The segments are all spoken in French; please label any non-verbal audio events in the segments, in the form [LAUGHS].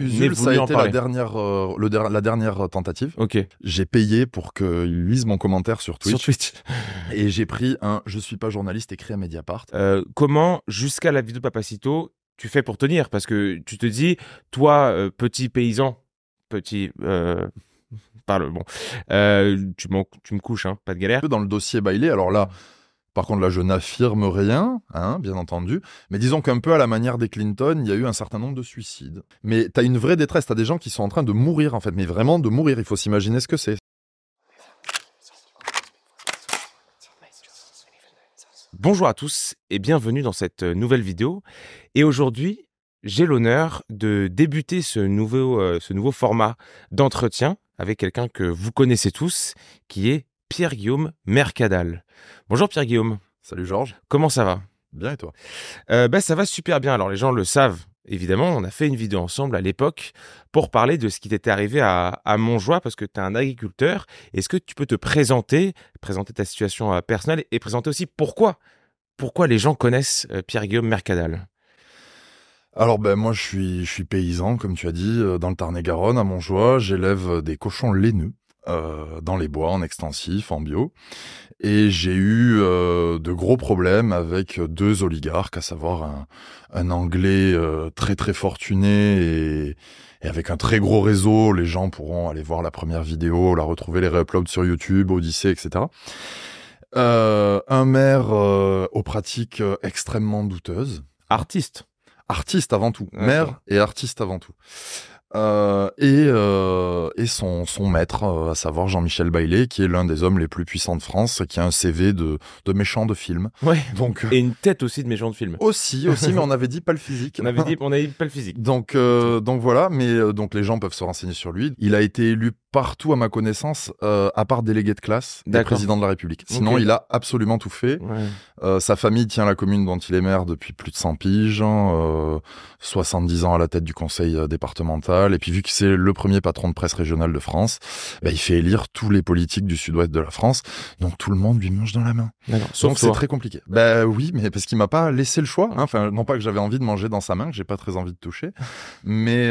Usul, ça a été la dernière, euh, la dernière euh, tentative. Ok. J'ai payé pour qu'il lise mon commentaire sur Twitch. Sur [LAUGHS] et j'ai pris un Je suis pas journaliste écrit à Mediapart. Euh, comment, jusqu'à la vidéo de Papacito, tu fais pour tenir Parce que tu te dis, toi, petit paysan, petit. [LAUGHS] Parle, bon. tu, tu me couches, hein, pas de galère. Dans le dossier Bailé, alors là. Par contre, là, je n'affirme rien, hein, bien entendu, mais disons qu'un peu à la manière des Clinton, il y a eu un certain nombre de suicides. Mais tu as une vraie détresse, tu as des gens qui sont en train de mourir, en fait, mais vraiment de mourir, il faut s'imaginer ce que c'est. Bonjour à tous et bienvenue dans cette euh, nouvelle vidéo. Et aujourd'hui, j'ai l'honneur de débuter ce nouveau, euh, ce nouveau format d'entretien avec quelqu'un que vous connaissez tous, qui est Pierre-Guillaume Mercadal. Bonjour Pierre-Guillaume. Salut Georges. Comment ça va Bien et toi euh, ben, Ça va super bien. Alors les gens le savent, évidemment, on a fait une vidéo ensemble à l'époque pour parler de ce qui t'était arrivé à, Montjoie parce que tu es un agriculteur. Est-ce que tu peux te présenter, présenter ta situation euh, personnelle et présenter aussi pourquoi, pourquoi les gens connaissent euh, Pierre-Guillaume Mercadal alors ben moi je suis, je suis paysan comme tu as dit dans le Tarn-et-Garonne à Montjoie, j'élève des cochons laineux euh, dans les bois, en extensif, en bio. Et j'ai eu euh, de gros problèmes avec deux oligarques, à savoir un, un Anglais euh, très très fortuné et, et, avec un très gros réseau. Les gens pourront aller voir la première vidéo, la retrouver, les réuploads sur YouTube, Odyssée, etc. un maire aux pratiques extrêmement douteuses. Artiste artiste avant tout, Maire et artiste avant tout. Euh, et, euh, et son, maître, euh, à savoir Jean-Michel Baillet, qui est l'un des hommes les plus puissants de France, qui a un CV de, de méchant de film. Ouais. Donc, et une tête aussi de méchant de film. Aussi, aussi, mais on avait dit pas le physique. On avait dit, [LAUGHS] on avait dit pas le physique. Donc, donc voilà, mais donc les gens peuvent se renseigner sur lui. Il a été élu partout à ma connaissance, euh, à part délégué de classe et président de la République. Sinon, il a absolument tout fait. Euh, sa famille tient la commune dont il est maire depuis plus de 100 piges, 70 hein, euh, ans à la tête du conseil départemental. Et puis, vu que c'est le premier patron de presse régionale de France, bah, il fait élire tous les politiques du sud-ouest de la France. Donc, tout le monde lui mange dans la main. Donc, c'est très compliqué. bah, oui, mais parce qu'il m'a pas laissé le choix. Hein. Enfin, non pas que j'avais envie de manger dans sa main, que j'ai pas très envie de toucher, mais...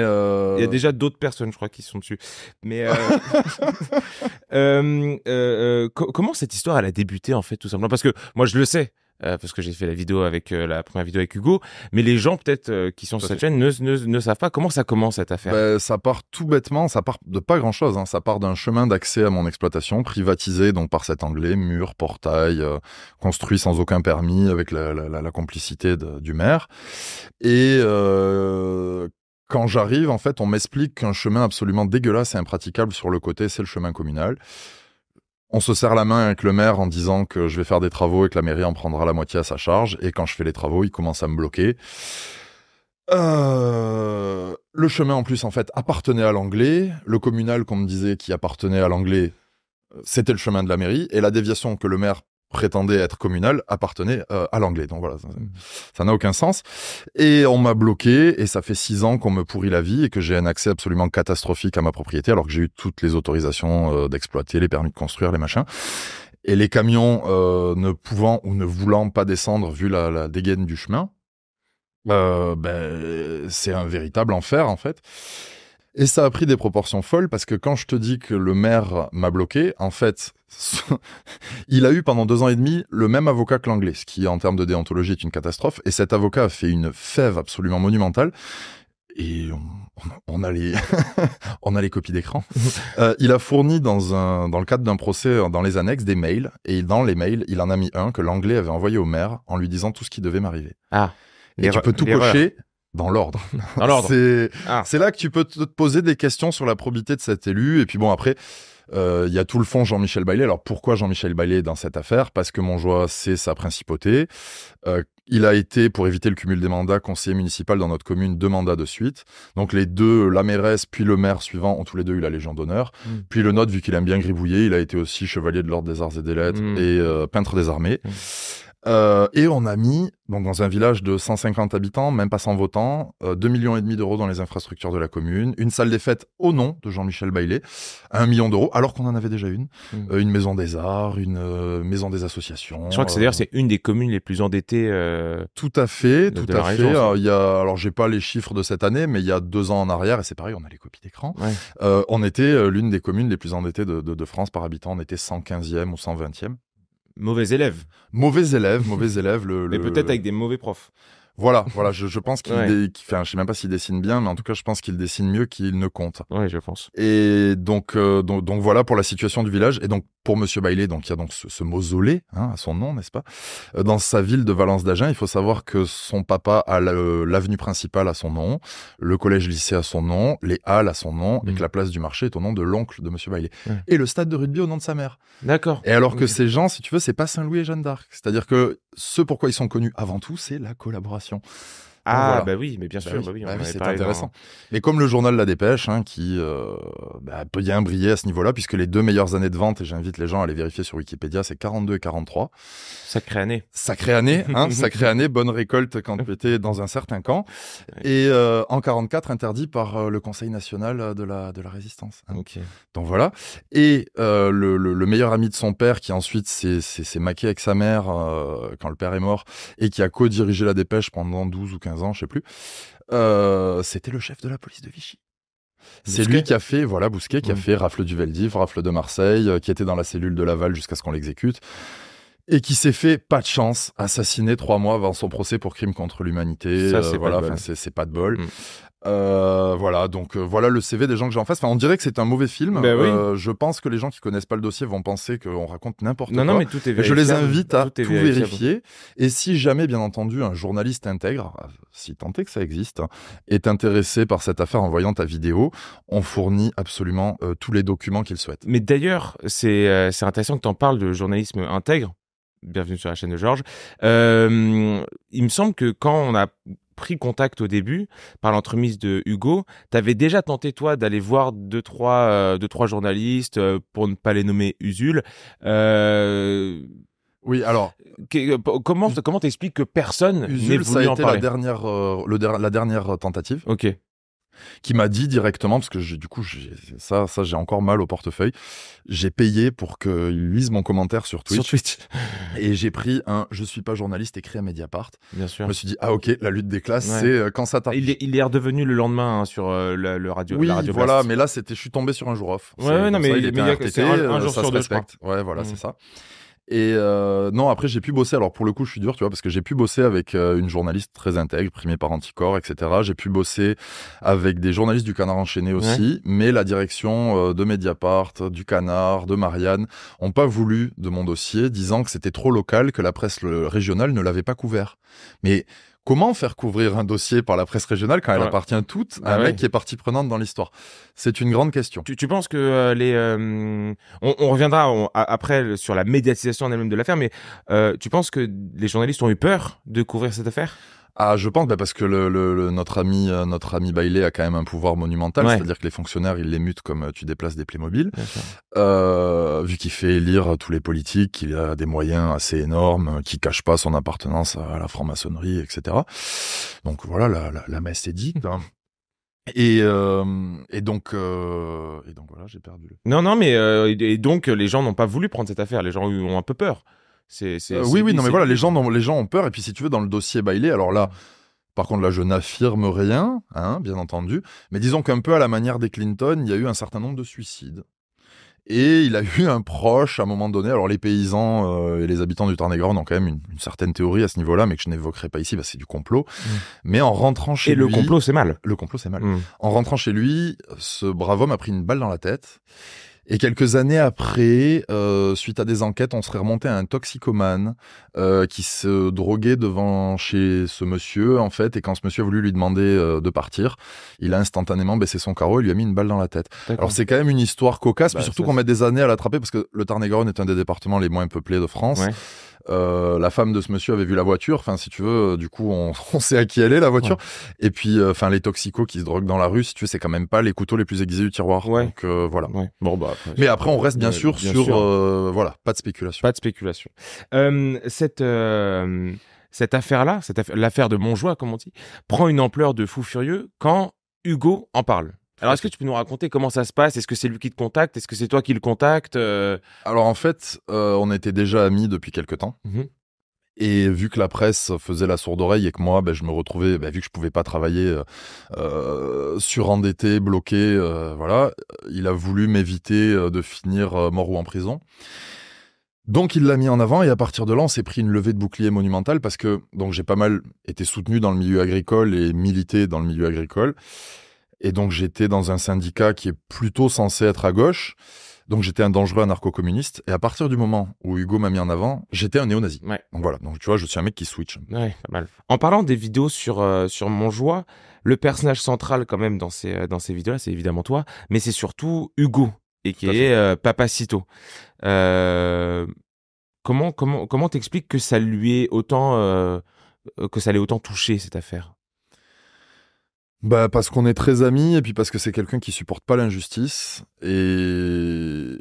Il y a déjà d'autres personnes, je crois, qui sont dessus. Mais... [LAUGHS] Euh, euh, euh, comment cette histoire elle a débuté en fait tout simplement Parce que moi je le sais. parce que j'ai fait la vidéo avec la première vidéo avec Hugo, mais les gens peut-être qui sont sur cette chaîne ne, savent pas comment ça commence cette affaire. Ben, ça part tout bêtement, ça part de pas grand-chose, hein. ça part d'un chemin d'accès à mon exploitation privatisé donc par cet anglais, mur, portail, construit sans aucun permis avec la, complicité du maire. Et quand j'arrive, en fait, on m'explique qu'un chemin absolument dégueulasse et impraticable sur le côté, c'est le chemin communal. On se serre la main avec le maire en disant que je vais faire des travaux et que la mairie en prendra la moitié à sa charge. Et quand je fais les travaux, il commence à me bloquer. Euh, le chemin, en plus, en fait, appartenait à l'anglais. Le communal, qu'on me disait, qui appartenait à l'anglais, euh, c'était le chemin de la mairie. Et la déviation que le maire prétendait être communal appartenait euh, à l'anglais. Donc voilà, ça n'a aucun sens. Et on m'a bloqué, et ça fait six ans qu'on me pourrit la vie et que j'ai un accès absolument catastrophique à ma propriété, alors que j'ai eu toutes les autorisations euh, d'exploiter, les permis de construire, les machins. Et les camions euh, ne pouvant ou ne voulant pas descendre vu la, dégaine du chemin, ben, c'est un véritable enfer en fait. Et ça a pris des proportions folles parce que quand je te dis que le maire m'a bloqué, en fait, [LAUGHS] il a eu pendant deux ans et demi le même avocat que l'anglais, ce qui en termes de déontologie est une catastrophe. Et cet avocat a fait une fève absolument monumentale. Et on, a les [LAUGHS] on a les copies d'écran. [LAUGHS] Euh, il a fourni dans un dans le cadre d'un procès euh, dans les annexes des mails et dans les mails il en a mis un que l'anglais avait envoyé au maire en lui disant tout ce qui devait m'arriver. Ah. Et tu peux tout cocher dans l'ordre. [LAUGHS] Ah. c'est là que tu peux te poser des questions sur la probité de cet élu. Et puis bon, après, euh, il y a tout le fond Jean-Michel Baillet. Alors pourquoi Jean-Michel Baillet dans cette affaire Parce que mon joie, c'est sa principauté. Euh, il a été, pour éviter le cumul des mandats, conseiller municipal dans notre commune deux mandats de suite. Donc les deux, la mairesse puis le maire suivant, ont tous les deux eu la Légion d'honneur. Mm. Puis le nôtre, vu qu'il aime bien gribouiller, il a été aussi chevalier de l'ordre des arts et des lettres mm. et euh, peintre des armées. Mm. Euh, et on a mis, donc dans un village de 150 habitants, même pas 100 votants, euh, millions 2,5 millions d'euros dans les infrastructures de la commune, une salle des fêtes au nom de Jean-Michel Baillet, 1 million d'euros, alors qu'on en avait déjà une, mmh. euh, une maison des arts, une maison des associations. Je crois que c'est d'ailleurs c'est une des communes les plus endettées. tout à fait, tout à fait. Alors, il y a, alors j'ai pas les chiffres de cette année, mais il y a deux ans en arrière, et c'est pareil, on a les copies d'écran, on était l'une des communes les plus endettées de, de, France par habitant, on était 115e ou 120e mauvais élève. Mauvais élève, mauvais élève. Le, Mais peut-être avec des mauvais profs. Voilà, voilà, je, pense qu'il, fait, je sais même pas s'il dessine bien, mais en tout cas, je pense qu'il dessine mieux qu'il ne compte. Oui, je pense. Et euh, donc, donc, voilà pour la situation du village. Et donc, pour Monsieur Bailey, donc il y a donc ce, mausolée hein, à son nom, n'est-ce pas euh, Dans sa ville de Valence d'Agen, il faut savoir que son papa a euh, l'avenue principale à son nom, le collège-lycée à son nom, les halles à son nom, et mm. que la place du marché est au nom de l'oncle de Monsieur Bailey, et le stade de rugby au nom de sa mère. D'accord. Et alors que ces gens, si tu veux, c'est pas Saint Louis et Jeanne d'Arc. C'est-à-dire que ce pourquoi ils sont connus avant tout, c'est la collaboration. Ah, bah oui, mais bien bah sûr, bah bah c'est intéressant. Et comme le journal La Dépêche, hein, qui euh, peut bien briller à ce niveau-là, puisque les deux meilleures années de vente, et j'invite les gens à les vérifier sur Wikipédia, c'est 42 et 43. Sacrée année. Sacrée année, hein, [LAUGHS] sacrée année, bonne récolte quand tu étais dans un certain camp. Et euh, en 44, interdit par euh, le Conseil national de la, de la résistance. Hein. Donc voilà. Et le, le, meilleur ami de son père, qui ensuite s'est maqué avec sa mère quand le père est mort, et qui a co-dirigé La Dépêche pendant 12 ou 15 ans, je sais plus. Euh, c'était le chef de la police de Vichy. C'est lui qui a fait, voilà, Bousquet, qui a mm. fait rafle du Veldiv, rafle de Marseille, euh, qui était dans la cellule de Laval jusqu'à ce qu'on l'exécute, et qui s'est fait, pas de chance, assassiner trois mois avant son procès pour crime contre l'humanité. Euh, c'est pas de bol. Mm. Euh, voilà, donc euh, voilà le CV des gens que j'ai en face. Enfin, on dirait que c'est un mauvais film. Ben euh, je pense que les gens qui connaissent pas le dossier vont penser qu'on raconte n'importe quoi. Non, mais tout est Je les invite à tout, vérifier. Et si jamais, bien entendu, un journaliste intègre, si tant est que ça existe, est intéressé par cette affaire en voyant ta vidéo, on fournit absolument tous les documents qu'il souhaite. Mais d'ailleurs, c'est intéressant que tu en parles de journalisme intègre bienvenue sur la chaîne de Georges. il me semble que quand on a pris contact au début par l'entremise de Hugo, tu avais déjà tenté toi d'aller voir deux trois euh, trois journalistes euh, pour ne pas les nommer Usul. Euh, oui, alors comment hum. comment t'expliques que personne n'ait voulu ça a en parler. la dernière le la dernière tentative. Ok qui m'a dit directement, parce que du coup, ça, ça j'ai encore mal au portefeuille, j'ai payé pour qu'il lise mon commentaire sur Twitch. Sur [LAUGHS] et j'ai pris un Je suis pas journaliste écrit à Mediapart. Bien sûr. Je me suis dit, ah ok, la lutte des classes, c'est euh, quand ça t'arrive ». Il est, redevenu le lendemain hein, sur euh, le, radio. Oui, voilà, mais là, c'était Je suis tombé sur un jour off. non, mais, ça, il était RTT, un, jour ça se respecte. Ouais, voilà, mm. c'est ça. Et euh, non, après, j'ai pu bosser. Alors, pour le coup, je suis dur, tu vois, parce que j'ai pu bosser avec euh, une journaliste très intègre, primée par Anticor, etc. J'ai pu bosser avec des journalistes du Canard Enchaîné aussi, mais la direction euh, de Mediapart, du Canard, de Marianne, ont pas voulu de mon dossier, disant que c'était trop local, que la presse régionale ne l'avait pas couvert. Mais Comment faire couvrir un dossier par la presse régionale quand elle appartient toute à bah un mec qui est partie prenante dans l'histoire C'est une grande question. Tu, penses que euh, les. Euh, on, reviendra après sur la médiatisation en elle-même de l'affaire, mais euh, tu penses que les journalistes ont eu peur de couvrir cette affaire ah, je pense, bah, parce que notre ami euh, notre ami Bailey a quand même un pouvoir monumental, c'est-à-dire que les fonctionnaires, ils les mutent comme euh, tu déplaces des Playmobil. Euh, vu qu'il fait élire tous les politiques, qu'il a des moyens assez énormes, qui cache pas son appartenance à la franc-maçonnerie, etc. Donc voilà, la, messe est dite. Hein. Et, donc, et donc voilà, j'ai perdu. Non, non, mais et donc les gens n'ont pas voulu prendre cette affaire. Les gens ont un peu peur. Euh, oui, oui, non, mais voilà, les gens, les gens ont peur. Et puis, si tu veux, dans le dossier Bailey, alors là, par contre, là, je n'affirme rien, hein, bien entendu. Mais disons qu'un peu à la manière des Clinton, il y a eu un certain nombre de suicides. Et il a eu un proche à un moment donné. Alors, les paysans euh, et les habitants du Tarn-et-Garonne ont quand même une, certaine théorie à ce niveau-là, mais que je n'évoquerai pas ici, c'est du complot. Mmh. Mais en rentrant chez lui. Et le complot, c'est mal. Le complot, c'est mal. Mmh. En rentrant chez lui, ce brave homme a pris une balle dans la tête. Et quelques années après, euh, suite à des enquêtes, on serait remonté à un toxicomane euh, qui se droguait devant chez ce monsieur, en fait, et quand ce monsieur a voulu lui demander euh, de partir, il a instantanément baissé son carreau et lui a mis une balle dans la tête. Alors c'est quand même une histoire cocasse, bah, surtout qu'on met des années à l'attraper, parce que le Tarn-et-Garonne est un des départements les moins peuplés de France. Euh, la femme de ce monsieur avait vu la voiture. Enfin, si tu veux, euh, du coup, on, [LAUGHS] on sait à qui elle est la voiture. Et puis, euh, enfin, les toxicos qui se droguent dans la rue, si tu veux, c'est quand même pas les couteaux les plus aiguisés du tiroir. Donc voilà. Bah, Mais après, on reste bien sûr sur voilà, pas de spéculation. Pas de spéculation. cette cette affaire-là, cette l'affaire de Montjoie, comme on dit, prend une ampleur de fou furieux quand Hugo en parle. Alors, est-ce que tu peux nous raconter comment ça se passe Est-ce que c'est lui qui te contacte Est-ce que c'est toi qui le contacte euh, Alors, en fait, euh, on était déjà amis depuis quelques temps. Mmh et vu que la presse faisait la sourde oreille et que moi, ben, je me retrouvais, ben, vu que je pouvais pas travailler, sur euh, surendetté, bloqué, voilà, il a voulu m'éviter de finir mort ou en prison. Donc il l'a mis en avant et à partir de là, on s'est pris une levée de bouclier monumentale parce que donc j'ai pas mal été soutenu dans le milieu agricole et milité dans le milieu agricole. Et donc j'étais dans un syndicat qui est plutôt censé être à gauche. Donc j'étais un dangereux anarcho-communiste. Et à partir du moment où Hugo m'a mis en avant, j'étais un néo-nazi. Donc voilà, donc tu vois, je suis un mec qui switch. Ouais, pas mal. En parlant des vidéos sur, euh, sur mon joie, le personnage central quand même dans ces, euh, dans ces vidéos-là, c'est évidemment toi, mais c'est surtout Hugo, et qui est Papa euh, Papacito. comment comment comment t'expliques que ça lui est autant que ça l'ait autant touché cette affaire bah, parce qu'on est très amis et puis parce que c'est quelqu'un qui supporte pas l'injustice et...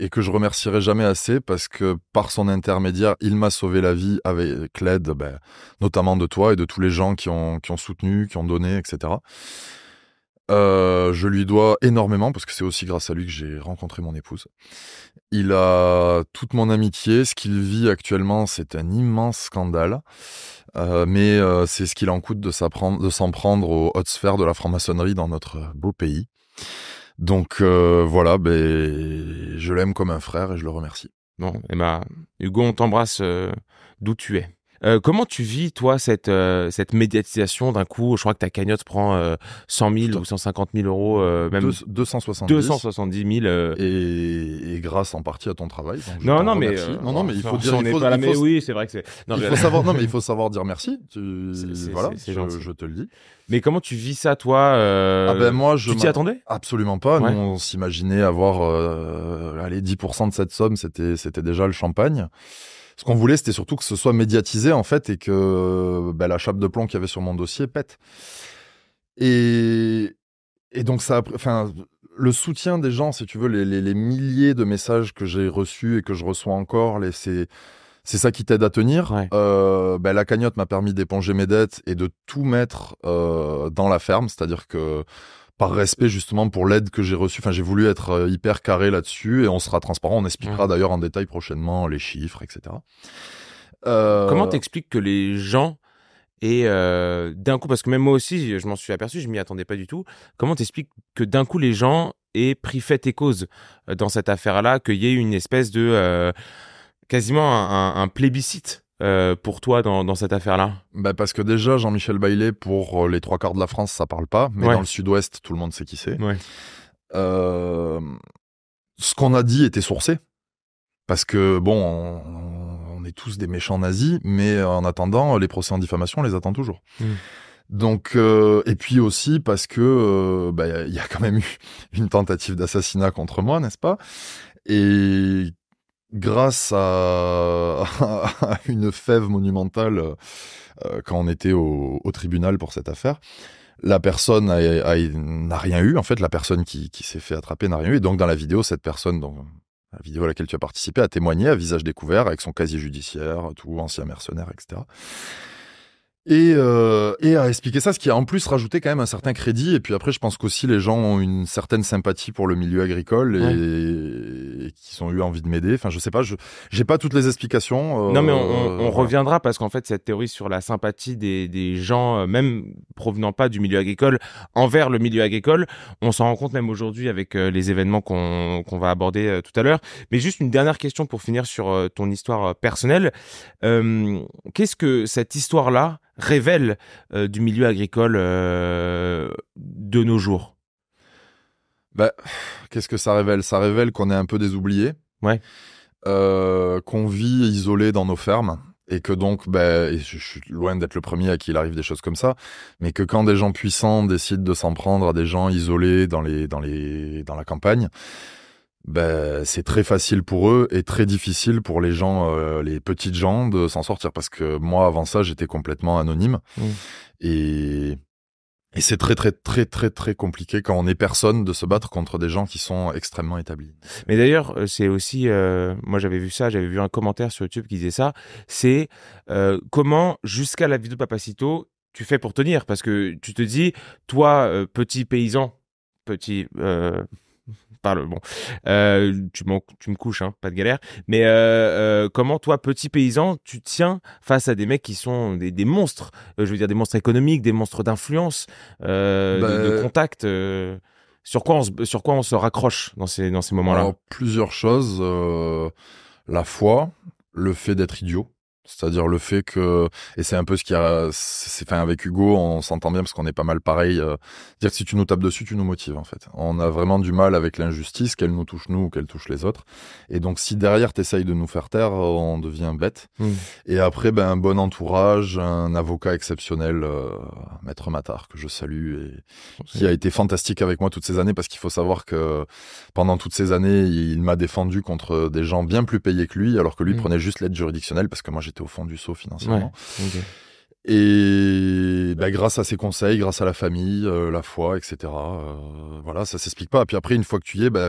et que je remercierai jamais assez parce que par son intermédiaire, il m'a sauvé la vie avec l'aide bah, notamment de toi et de tous les gens qui ont, qui ont soutenu, qui ont donné, etc. Euh, je lui dois énormément parce que c'est aussi grâce à lui que j'ai rencontré mon épouse. Il a toute mon amitié. Ce qu'il vit actuellement, c'est un immense scandale. Euh, mais euh, c'est ce qu'il en coûte de s'en prendre, aux hautes sphères de la franc-maçonnerie dans notre beau pays. Donc voilà, ben, je l'aime comme un frère et je le remercie. Bon, et eh ben, Hugo, on t'embrasse d'où tu es. Euh, comment tu vis, toi, cette, euh, cette médiatisation d'un coup Je crois que ta cagnotte prend 100 euh, 000 ou 150 000 euros, même. 270. 270 000. Et, et, grâce en partie à ton travail. Non, non, mais. non, non, mais il faut dire. oui, c'est vrai que c'est. il faut savoir, non, mais il faut savoir dire merci. voilà, je, te le dis. Mais comment tu vis ça, toi euh, ah ben, moi, je Tu t'y attendais Absolument pas. on s'imaginait avoir euh, allez, 10% de cette somme, c'était, déjà le champagne. Ce qu'on voulait, c'était surtout que ce soit médiatisé, en fait, et que ben, la chape de plomb qu'il y avait sur mon dossier pète. Et, et donc, ça, enfin, le soutien des gens, si tu veux, les, milliers de messages que j'ai reçus et que je reçois encore, c'est c'est ça qui t'aide à tenir. Euh, ben, la cagnotte m'a permis d'éponger mes dettes et de tout mettre euh, dans la ferme, c'est-à-dire que par respect justement pour l'aide que j'ai reçue, enfin j'ai voulu être euh, hyper carré là-dessus et on sera transparent, on expliquera mmh. d'ailleurs en détail prochainement les chiffres, etc. Comment t'expliques que les gens et d'un coup, parce que même moi aussi, je m'en suis aperçu, je m'y attendais pas du tout. Comment t'expliques que d'un coup les gens aient pris fait et cause dans cette affaire-là, qu'il y ait une espèce de quasiment un, plébiscite euh, pour toi dans, cette affaire-là bah Parce que déjà, Jean-Michel Baillet, pour euh, les trois quarts de la France, ça parle pas, mais dans le sud-ouest, tout le monde sait qui c'est. Euh, ce qu'on a dit était sourcé, parce que, bon, on, est tous des méchants nazis, mais en attendant, les procès en diffamation, on les attend toujours. Mm. Donc, et puis aussi parce que bah, il y a quand même eu une tentative d'assassinat contre moi, n'est-ce pas Et grâce [LAUGHS] à, une fève monumentale euh, quand on était au, tribunal pour cette affaire, la personne n'a rien eu. En fait, la personne qui, s'est fait attraper n'a rien eu. Et donc, dans la vidéo, cette personne, donc, la vidéo à laquelle tu as participé, a témoigné à visage découvert avec son casier judiciaire, tout, ancien mercenaire, etc. Euh, et, a expliqué à expliquer ça, ce qui a en plus rajouté quand même un certain crédit. Et puis après, je pense qu'aussi les gens ont une certaine sympathie pour le milieu agricole et, qui ont eu envie de m'aider. Enfin, je sais pas, je j'ai pas toutes les explications. Euh, non, mais on, reviendra parce qu'en fait, cette théorie sur la sympathie des, gens, euh, même provenant pas du milieu agricole, envers le milieu agricole, on s'en rend compte même aujourd'hui avec euh, les événements qu'on va aborder tout à l'heure. Mais juste une dernière question pour finir sur ton histoire personnelle. Qu'est-ce que cette histoire-là révèle du milieu agricole de nos jours bah, Qu'est-ce que ça révèle Ça révèle qu'on est un peu des ouais. Euh, qu'on vit isolé dans nos fermes. Et que donc, bah, je suis loin d'être le premier à qui il arrive des choses comme ça, mais que quand des gens puissants décident de s'en prendre à des gens isolés dans, les, dans, les, dans la campagne, ben, c'est très facile pour eux et très difficile pour les gens, euh, les petites gens, de s'en sortir. Parce que moi, avant ça, j'étais complètement anonyme. Mmh. Et et c'est très très très très très compliqué quand on est personne de se battre contre des gens qui sont extrêmement établis. Mais d'ailleurs, euh, c'est aussi, euh, moi j'avais vu ça, j'avais vu un commentaire sur YouTube qui disait ça, c'est euh, comment jusqu'à la vidéo de Papacito, tu fais pour tenir Parce que tu te dis, toi, petit paysan, petit parle. Bon, euh, tu, tu me couches, hein, pas de galère. Mais euh, euh, comment toi, petit paysan, tu tiens face à des mecs qui sont des, monstres Je veux dire des monstres économiques, des monstres d'influence, de, bah, contact. sur quoi on se, sur quoi on se raccroche dans ces dans ces moments-là Plusieurs choses. la foi, le fait d'être idiot. C'est-à-dire le fait que, et c'est un peu ce qui a, c'est enfin, avec Hugo, on s'entend bien parce qu'on est pas mal pareil. Euh, dire que si tu nous tapes dessus, tu nous motives en fait. On a vraiment du mal avec l'injustice, qu'elle nous touche nous ou qu'elle touche les autres. Et donc si derrière t'essayes de nous faire taire, on devient bête. Hmm. Et après, ben un bon entourage, un avocat exceptionnel, euh, Maître Matard que je salue et qui a été fantastique avec moi toutes ces années parce qu'il faut savoir que pendant toutes ces années, il m'a défendu contre des gens bien plus payés que lui, alors que lui hmm. prenait juste l'aide juridictionnelle parce que moi au fond du seau financièrement. Et bah, grâce à ses conseils, grâce à la famille, euh, la foi, etc. Euh, voilà, ça s'explique pas. Puis après, une fois que tu y es, bah,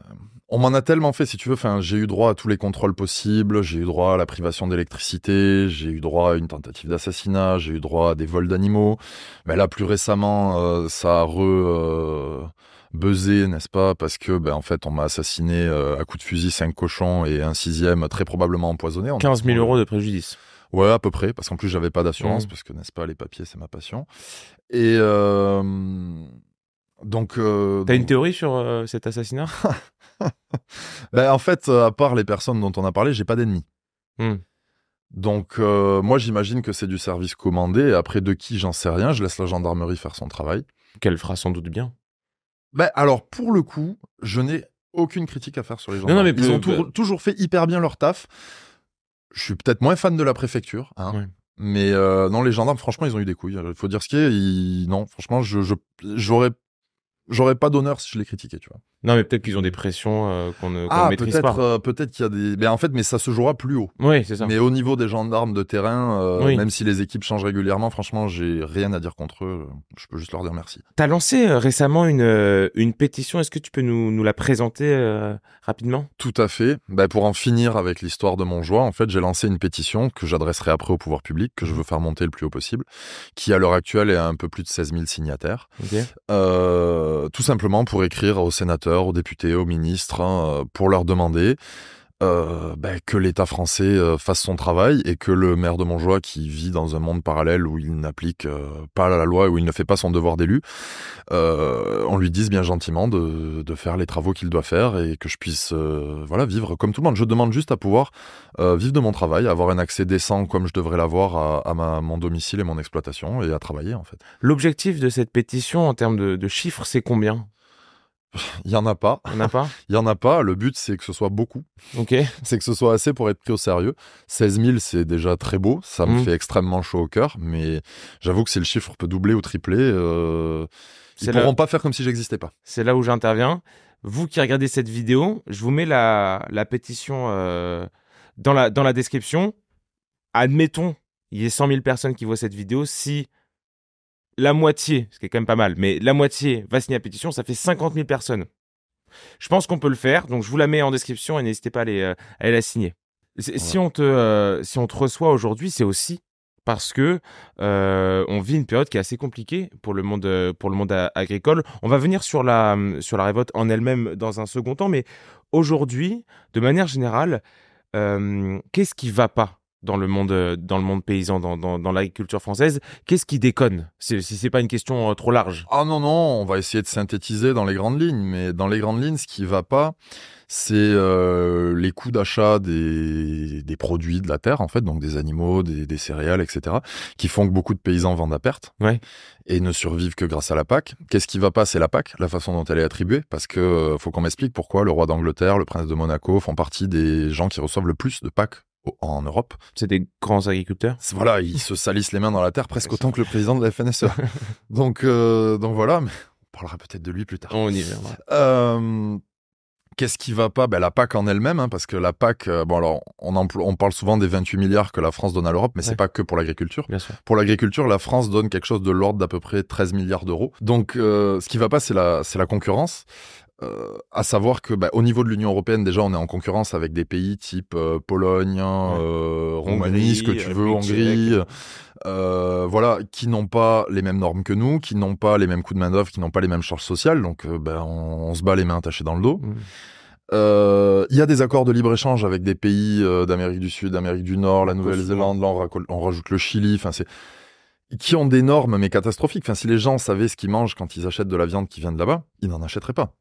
euh, on m'en a tellement fait, si tu veux. Enfin, j'ai eu droit à tous les contrôles possibles. J'ai eu droit à la privation d'électricité. J'ai eu droit à une tentative d'assassinat. J'ai eu droit à des vols d'animaux. Mais là, plus récemment, ça a re buzzer, n'est-ce pas Parce que, ben, en fait, on m'a assassiné euh, à coup de fusil cinq cochons et un sixième très probablement empoisonné. 15 000 euros de préjudice. Ouais, à peu près, parce qu'en plus j'avais pas d'assurance, mmh. parce que n'est-ce pas, les papiers, c'est ma passion. Et euh, donc. Euh, T'as une théorie sur cet assassinat [LAUGHS] ben, En fait, à part les personnes dont on a parlé, j'ai pas d'ennemis. Mmh. Donc, moi, j'imagine que c'est du service commandé. Après, de qui, j'en sais rien. Je laisse la gendarmerie faire son travail. Qu'elle fera sans doute bien. Bah, alors, pour le coup, je n'ai aucune critique à faire sur les gendarmes. ils euh, ont bah toujours fait hyper bien leur taf. Je suis peut-être moins fan de la préfecture, hein, mais euh, non, les gendarmes, franchement, ils ont eu des couilles. Il faut dire ce qui est. Non, franchement, je j'aurais j'aurais pas d'honneur si je les critiquais, tu vois. Non, mais peut-être qu'ils ont des pressions euh, qu'on ne ah, maîtrise peut pas. Euh, peut-être qu'il y a des. Mais en fait, mais ça se jouera plus haut. Oui, c'est ça. Mais au niveau des gendarmes de terrain, euh, même si les équipes changent régulièrement, franchement, j'ai rien à dire contre eux. Je peux juste leur dire merci. Tu as lancé récemment une, une pétition. Est-ce que tu peux nous, nous la présenter rapidement Tout à fait. Bah, pour en finir avec l'histoire de mon joie, en fait, j'ai lancé une pétition que j'adresserai après au pouvoir public, que je mmh. veux faire monter le plus haut possible, qui à l'heure actuelle est à un peu plus de 16 000 signataires. tout simplement pour écrire au sénateur aux députés, aux ministres, hein, euh, pour leur demander euh, ben, que l'État français euh, fasse son travail et que le maire de Montjoie, qui vit dans un monde parallèle où il n'applique pas la loi et où il ne fait pas son devoir d'élu, on lui dise bien gentiment de, faire les travaux qu'il doit faire et que je puisse voilà vivre comme tout le monde. Je demande juste à pouvoir vivre de mon travail, avoir un accès décent comme je devrais l'avoir à, ma, mon domicile et mon exploitation et à travailler en fait. L'objectif de cette pétition en termes de chiffres, c'est combien il y en a pas. Il y en a pas. Il y en a pas. Le but, c'est que ce soit beaucoup. Ok. C'est que ce soit assez pour être pris au sérieux. 16 000, c'est déjà très beau. Ça me mm. fait extrêmement chaud au cœur. Mais j'avoue que si le chiffre peut doubler ou tripler, euh, ils ne pourront pas faire comme si j'existais pas. C'est là où j'interviens. Vous qui regardez cette vidéo, je vous mets la, pétition euh, dans, la, dans la description. Admettons, il y a 100 000 personnes qui voient cette vidéo. Si la moitié, ce qui est quand même pas mal, mais la moitié va signer la pétition, ça fait 50 000 personnes. Je pense qu'on peut le faire, donc je vous la mets en description et n'hésitez pas à aller, euh, la signer. Si, on te, euh, si on te reçoit aujourd'hui, c'est aussi parce que euh, on vit une période qui est assez compliquée pour le monde, pour le monde agricole. On va venir sur la, mm, sur la révolte en elle-même dans un second temps, mais aujourd'hui, de manière générale, qu'est-ce qui va pas dans le monde, euh, dans le monde paysan, dans, l'agriculture française. Qu'est-ce qui déconne Si c'est pas une question euh, trop large. Ah non, non, on va essayer de synthétiser dans les grandes lignes. Mais dans les grandes lignes, ce qui va pas, c'est euh, les coûts d'achat des, produits de la terre, en fait, donc des animaux, des, céréales, etc., qui font que beaucoup de paysans vendent à perte et ne survivent que grâce à la PAC. Qu'est-ce qui va pas C'est la PAC, la façon dont elle est attribuée, parce que faut qu'on m'explique pourquoi le roi d'Angleterre, le prince de Monaco font partie des gens qui reçoivent le plus de PAC en Europe. C'est des grands agriculteurs. Voilà, ils se salissent les mains dans la terre presque autant que le président de la FNSE. [LAUGHS] donc, euh, donc voilà, on parlera peut-être de lui plus tard. On y euh, Qu'est-ce qui va pas ben, La PAC en elle-même, hein, parce que la PAC, euh, bon alors on, on, parle souvent des 28 milliards que la France donne à l'Europe, mais ce c'est pas que pour l'agriculture. Pour l'agriculture, la France donne quelque chose de l'ordre d'à peu près 13 milliards d'euros. Donc ce qui va pas, c'est la concurrence à savoir que bah, au niveau de l'Union européenne, déjà, on est en concurrence avec des pays type euh, Pologne, Roumanie, euh, ce que tu veux, Hongrie, euh, voilà, qui n'ont pas les mêmes normes que nous, qui n'ont pas les mêmes coûts de main d'œuvre, qui n'ont pas les mêmes charges sociales. Donc, bah, on, se bat les mains attachées dans le dos. Mmh. Il y a des accords de libre-échange avec des pays d'Amérique du Sud, d'Amérique du Nord, la Nouvelle-Zélande, là on, rajoute le Chili, enfin c'est qui ont des normes mais catastrophiques. Enfin, si les gens savaient ce qu'ils mangent quand ils achètent de la viande qui vient de là-bas, ils n'en achèteraient pas.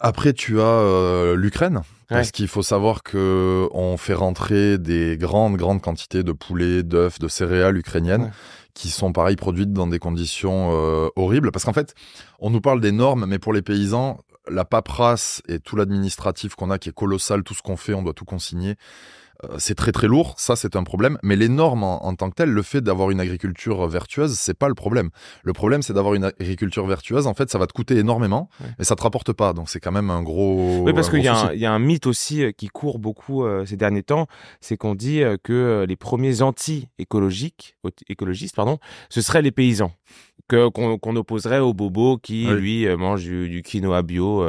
Après, tu as euh, l'Ukraine, parce qu'il faut savoir qu'on fait rentrer des grandes, grandes quantités de poulets, d'œufs, de céréales ukrainiennes, qui sont pareil produites dans des conditions euh, horribles. Parce qu'en fait, on nous parle des normes, mais pour les paysans, la paperasse et tout l'administratif qu'on a qui est colossal, tout ce qu'on fait, on doit tout consigner. Euh, c'est très très lourd, ça c'est un problème, mais les normes en, tant que telles, le fait d'avoir une agriculture vertueuse, c'est pas le problème. Le problème c'est d'avoir une agriculture vertueuse, en fait ça va te coûter énormément et ça te rapporte pas, donc c'est quand même un gros. Oui, parce qu'il y, y, a un mythe aussi euh, qui court beaucoup euh, ces derniers temps, c'est qu'on dit que les premiers anti-écologiques, écologistes, pardon, ce seraient les paysans, qu'on opposerait aux bobos qui, lui, mange du, quinoa bio.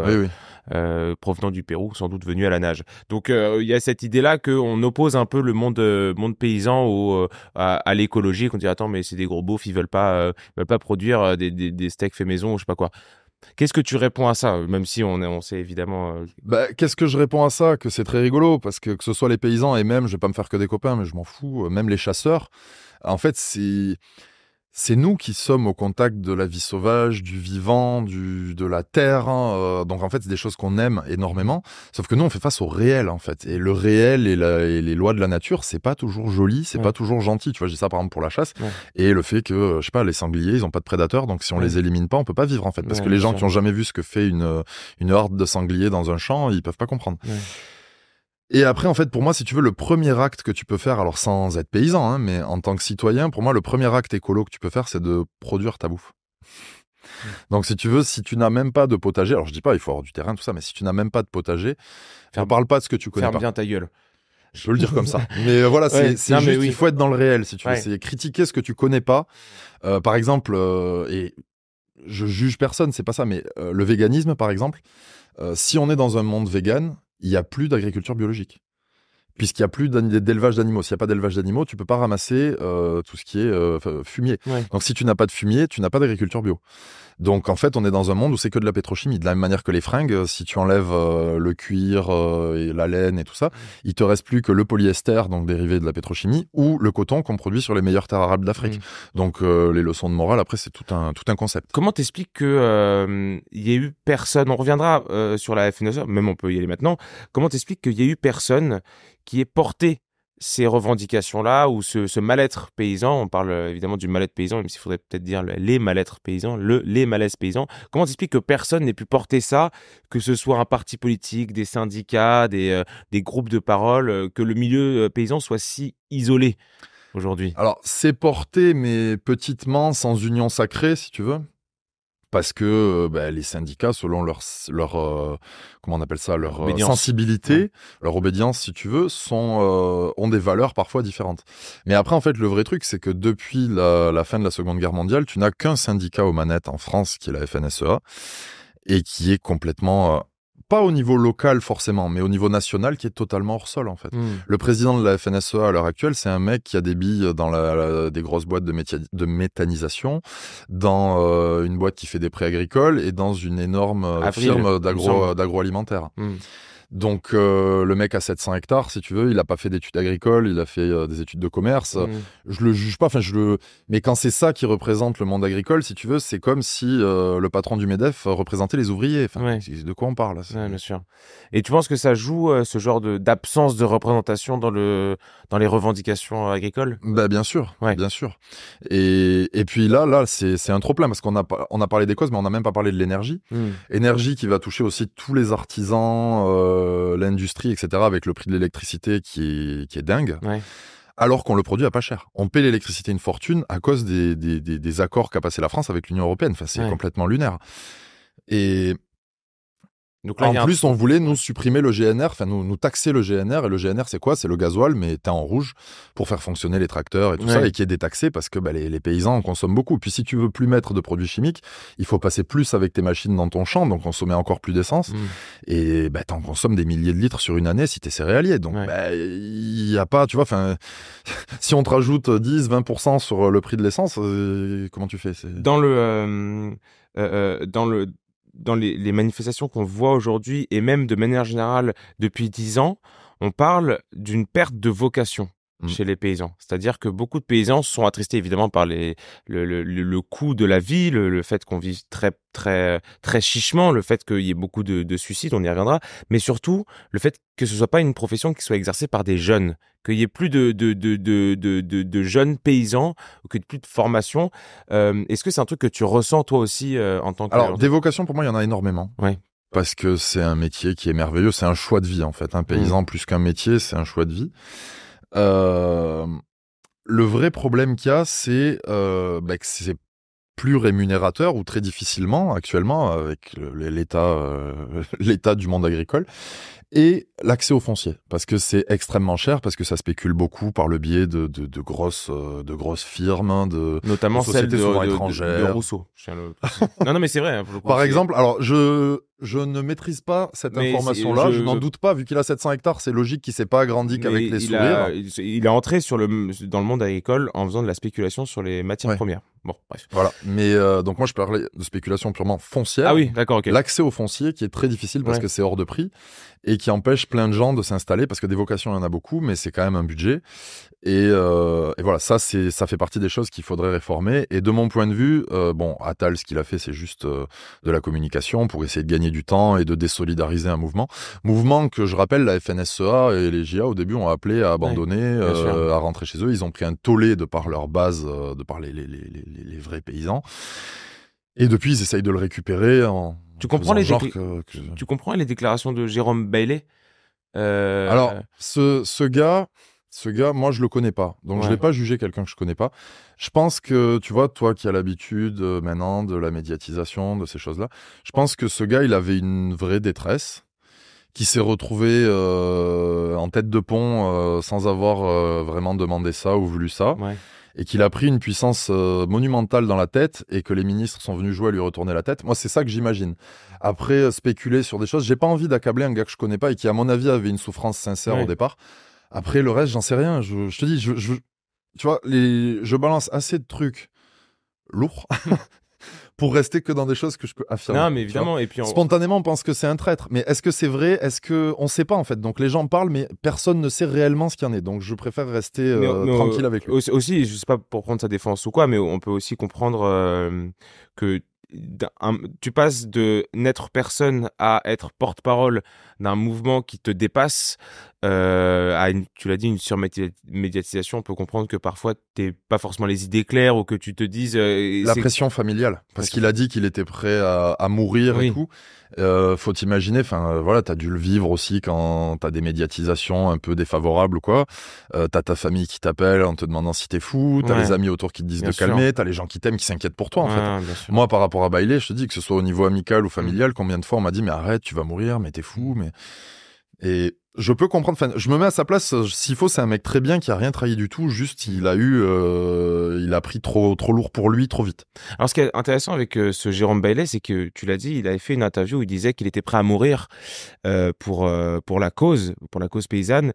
Euh, provenant du Pérou, sans doute venu à la nage. Donc euh, il y a cette idée-là qu'on oppose un peu le monde, euh, paysan à, l'écologie, qu'on dit attends mais c'est des gros beaufs, ils veulent pas, veulent pas produire des, steaks faits maison ou je sais pas quoi. Qu'est-ce que tu réponds à ça, même si on, on sait évidemment... Bah, qu'est-ce que je réponds à ça Que c'est très rigolo, parce que que ce soit les paysans, et même, je vais pas me faire que des copains, mais je m'en fous, même les chasseurs, en fait, c'est c'est nous qui sommes au contact de la vie sauvage, du vivant, du, de la terre. Hein, euh, donc en fait, c'est des choses qu'on aime énormément. Sauf que nous, on fait face au réel en fait. Et le réel et, les lois de la nature, c'est pas toujours joli, c'est pas toujours gentil. Tu vois, j'ai ça par exemple pour la chasse. Et le fait que, je sais pas, les sangliers, ils ont pas de prédateurs, donc si on les élimine pas, on peut pas vivre en fait. Parce que les gens qui ont jamais vu ce que fait une, une horde de sangliers dans un champ, ils peuvent pas comprendre. Et après, en fait, pour moi, si tu veux, le premier acte que tu peux faire, alors sans être paysan, hein, mais en tant que citoyen, pour moi, le premier acte écolo que tu peux faire, c'est de produire ta bouffe. Mmh. Donc, si tu veux, si tu n'as même pas de potager, alors je dis pas, il faut avoir du terrain, tout ça, mais si tu n'as même pas de potager, ne parle pas de ce que tu connais. Ferme bien ta gueule. Je peux le dire comme ça. [LAUGHS] Mais euh, voilà, c'est juste, il faut être dans le réel, si tu veux. C'est critiquer ce que tu connais pas. Euh, par exemple, euh, et je juge personne, c'est pas ça, mais le véganisme, par exemple, si on est dans un monde vegan, il n'y a plus d'agriculture biologique. Puisqu'il n'y a plus d'élevage d'animaux. S'il n'y a pas d'élevage d'animaux, tu ne peux pas ramasser euh, tout ce qui est euh, fumier. Donc si tu n'as pas de fumier, tu n'as pas d'agriculture bio. Donc en fait, on est dans un monde où c'est que de la pétrochimie. De la même manière que les fringues, euh, si tu enlèves euh, le cuir euh, et la laine et tout ça, mm. il te reste plus que le polyester, donc dérivé de la pétrochimie, ou le coton qu'on produit sur les meilleures terres arables d'Afrique. Mm. Donc les leçons de morale, après, c'est tout un, tout un concept. Comment t'expliques que il y a eu personne, on reviendra sur la FNSE, même on peut y aller maintenant, comment t'expliques qu'il y a eu personne qui ait porté ces revendications-là ou ce, mal-être paysan, on parle euh, évidemment du mal-être paysan, mais s'il faudrait peut-être dire les mal-être paysans, le, les malaises paysans, comment t'expliques que personne n'ait pu porter ça, que ce soit un parti politique, des syndicats, des, euh, des groupes de parole, euh, que le milieu paysan soit si isolé aujourd'hui Alors, c'est porté, mais petitement, sans union sacrée, si tu veux parce que euh, bah, les syndicats, selon leur, leur euh, comment on appelle ça, leur euh, sensibilité, leur obédience, si tu veux, sont, ont des valeurs parfois différentes. Mais après, en fait, le vrai truc, c'est que depuis la, la, fin de la Seconde Guerre mondiale, tu n'as qu'un syndicat aux manettes en France, qui est la FNSEA, et qui est complètement pas au niveau local forcément, mais au niveau national qui est totalement hors sol en fait. Hmm. Le président de la FNSEA à l'heure actuelle, c'est un mec qui a des billes dans la, des grosses boîtes de, de méthanisation, dans euh, une boîte qui fait des prêts agricoles et dans une énorme euh, firme d'agroalimentaire. Hmm. Donc euh, le mec à 700 hectares, si tu veux, il n'a pas fait d'études agricoles, il a fait euh, des études de commerce. Mmh. Je le juge pas, enfin je le. Mais quand c'est ça qui représente le monde agricole, si tu veux, c'est comme si euh, le patron du Medef représentait les ouvriers. de quoi on parle Et tu penses que ça joue ce genre d'absence de, représentation dans le dans les revendications agricoles Bah bien sûr, bien sûr. Et, puis là, là, c'est un trop plein parce qu'on a on a parlé des causes, mais on n'a même pas parlé de l'énergie. Mmh. Énergie qui va toucher aussi tous les artisans euh, l'industrie, etc., avec le prix de l'électricité qui est, qui est dingue. Alors qu'on le produit à pas cher. On paie l'électricité une fortune à cause des, accords qu'a passé la France avec l'Union européenne. Enfin, c'est complètement lunaire. Et en plus, on voulait nous supprimer le GNR, enfin nous, taxer le GNR. Et le GNR, c'est quoi C'est le gasoil, mais t'es en rouge pour faire fonctionner les tracteurs et tout ça, et qui est détaxé parce que bah, les, paysans en consomment beaucoup. Puis si tu veux plus mettre de produits chimiques, il faut passer plus avec tes machines dans ton champ, donc consommer encore plus d'essence. Hmm. Et bah, t'en consommes des milliers de litres sur une année si t'es céréalier. Donc bah, il a pas, tu vois, enfin, [LAUGHS] si on te rajoute 10, euh, 20% sur euh, le prix de l'essence, euh, comment tu fais Dans le. dans le dans les, manifestations qu'on voit aujourd'hui et même de manière générale depuis dix ans, on parle d'une perte de vocation. Mmh. chez les paysans. C'est-à-dire que beaucoup de paysans sont attristés évidemment par les, le, coût de la vie, le, fait qu'on vive très, très, très chichement, le fait qu'il y ait beaucoup de, suicides, on y reviendra, mais surtout le fait que ce soit pas une profession qui soit exercée par des jeunes, qu'il y ait plus de, de, jeunes paysans, qu'il n'y ait plus de formation. Euh, est-ce que c'est un truc que tu ressens toi aussi euh, en tant que... Alors, des vocations, pour moi, il y en a énormément. Oui parce que c'est un métier qui est merveilleux, c'est un choix de vie en fait. Un hein. mmh. paysan plus qu'un métier, c'est un choix de vie. Euh, le vrai problème qu'il y a, c'est euh, bah, que c'est plus rémunérateur ou très difficilement actuellement avec l'état euh, [LAUGHS] l'état du monde agricole et l'accès au foncier, parce que c'est extrêmement cher, parce que ça spécule beaucoup par le biais de, de, grosses, euh, de grosses firmes, de notamment sociétés de, étrangères. Rousseau. [LAUGHS] non, non, mais c'est vrai. Hein, par exemple, alors je je ne maîtrise pas cette information-là. Je, n'en doute pas, vu qu'il a 700 hectares, c'est logique qu'il s'est pas agrandi qu'avec les il sourires. il est entré sur le, dans le monde agricole en faisant de la spéculation sur les matières premières. Bon, bref. Voilà. Mais euh, donc moi, je parlais de spéculation purement foncière. Ah oui, d'accord, ok. L'accès au foncier qui est très difficile parce que c'est hors de prix et qui empêche plein de gens de s'installer parce que des vocations, il y en a beaucoup, mais c'est quand même un budget. Et, euh, voilà, ça, c'est, ça fait partie des choses qu'il faudrait réformer. Et de mon point de vue, euh, bon, Attal, ce qu'il a fait, c'est juste euh, de la communication pour essayer de gagner du temps et de désolidariser un mouvement. Mouvement que je rappelle, la FNSEA et les JA au début ont appelé à abandonner, à rentrer chez eux. Ils ont pris un tollé de par leur base, de par les, les vrais paysans. Et depuis, ils essayent de le récupérer en tu comprends, les tu comprends les déclarations de Jérôme Bailey euh, Alors, ce, gars, ce gars, moi, je ne le connais pas. Donc, je ne vais pas juger quelqu'un que je connais pas. Je pense que, tu vois, toi qui as l'habitude euh, maintenant de la médiatisation, de ces choses-là, je pense que ce gars, il avait une vraie détresse qui s'est retrouvé euh, en tête de pont sans avoir vraiment demandé ça ou voulu ça. Ouais et qu'il a pris une puissance euh, monumentale dans la tête et que les ministres sont venus jouer à lui retourner la tête. Moi, c'est ça que j'imagine. Après, euh, spéculer sur des choses, j'ai pas envie d'accabler un gars que je connais pas et qui, à mon avis, avait une souffrance sincère au départ. Après, le reste, j'en sais rien. Je, te dis, tu vois, les, je balance assez de trucs lourds [LAUGHS] pour rester que dans des choses que je peux affirmer. Non, mais évidemment. Et puis spontanément, on pense que c'est un traître. Mais est-ce que c'est vrai Est-ce que on sait pas en fait Donc les gens parlent, mais personne ne sait réellement ce qu'il y en est. Donc je préfère rester euh, tranquille avec lui. Aussi, je sais pas pour prendre sa défense ou quoi, mais on peut aussi comprendre euh, que tu passes de n'être personne à être porte-parole d'un mouvement qui te dépasse euh, à une, tu l'as dit, une surmédiatisation, on peut comprendre que parfois tu t'es pas forcément les idées claires ou que tu te dises. Euh, la pression familiale, parce qu'il a dit qu'il était prêt à, mourir et tout. Euh, faut t'imaginer, enfin voilà, as dû le vivre aussi quand tu as des médiatisations un peu défavorables ou quoi. as ta famille qui t'appelle en te demandant si t'es fou, tu as les amis autour qui te disent de calmer calmer, as les gens qui t'aiment qui s'inquiètent pour toi en fait. Moi, par rapport à Bailey, je te dis que ce soit au niveau amical ou mm. familial, combien de fois on m'a dit mais arrête, tu vas mourir, mais t'es fou, mais et je peux comprendre. je me mets à sa place. S'il faut, c'est un mec très bien qui a rien trahi du tout. Juste, il a eu, euh, il a pris trop, trop lourd pour lui, trop vite. Alors, ce qui est intéressant avec euh, ce Jérôme Bailey, c'est que tu l'as dit, il avait fait une interview où il disait qu'il était prêt à mourir euh, pour pour la cause, pour la cause paysanne,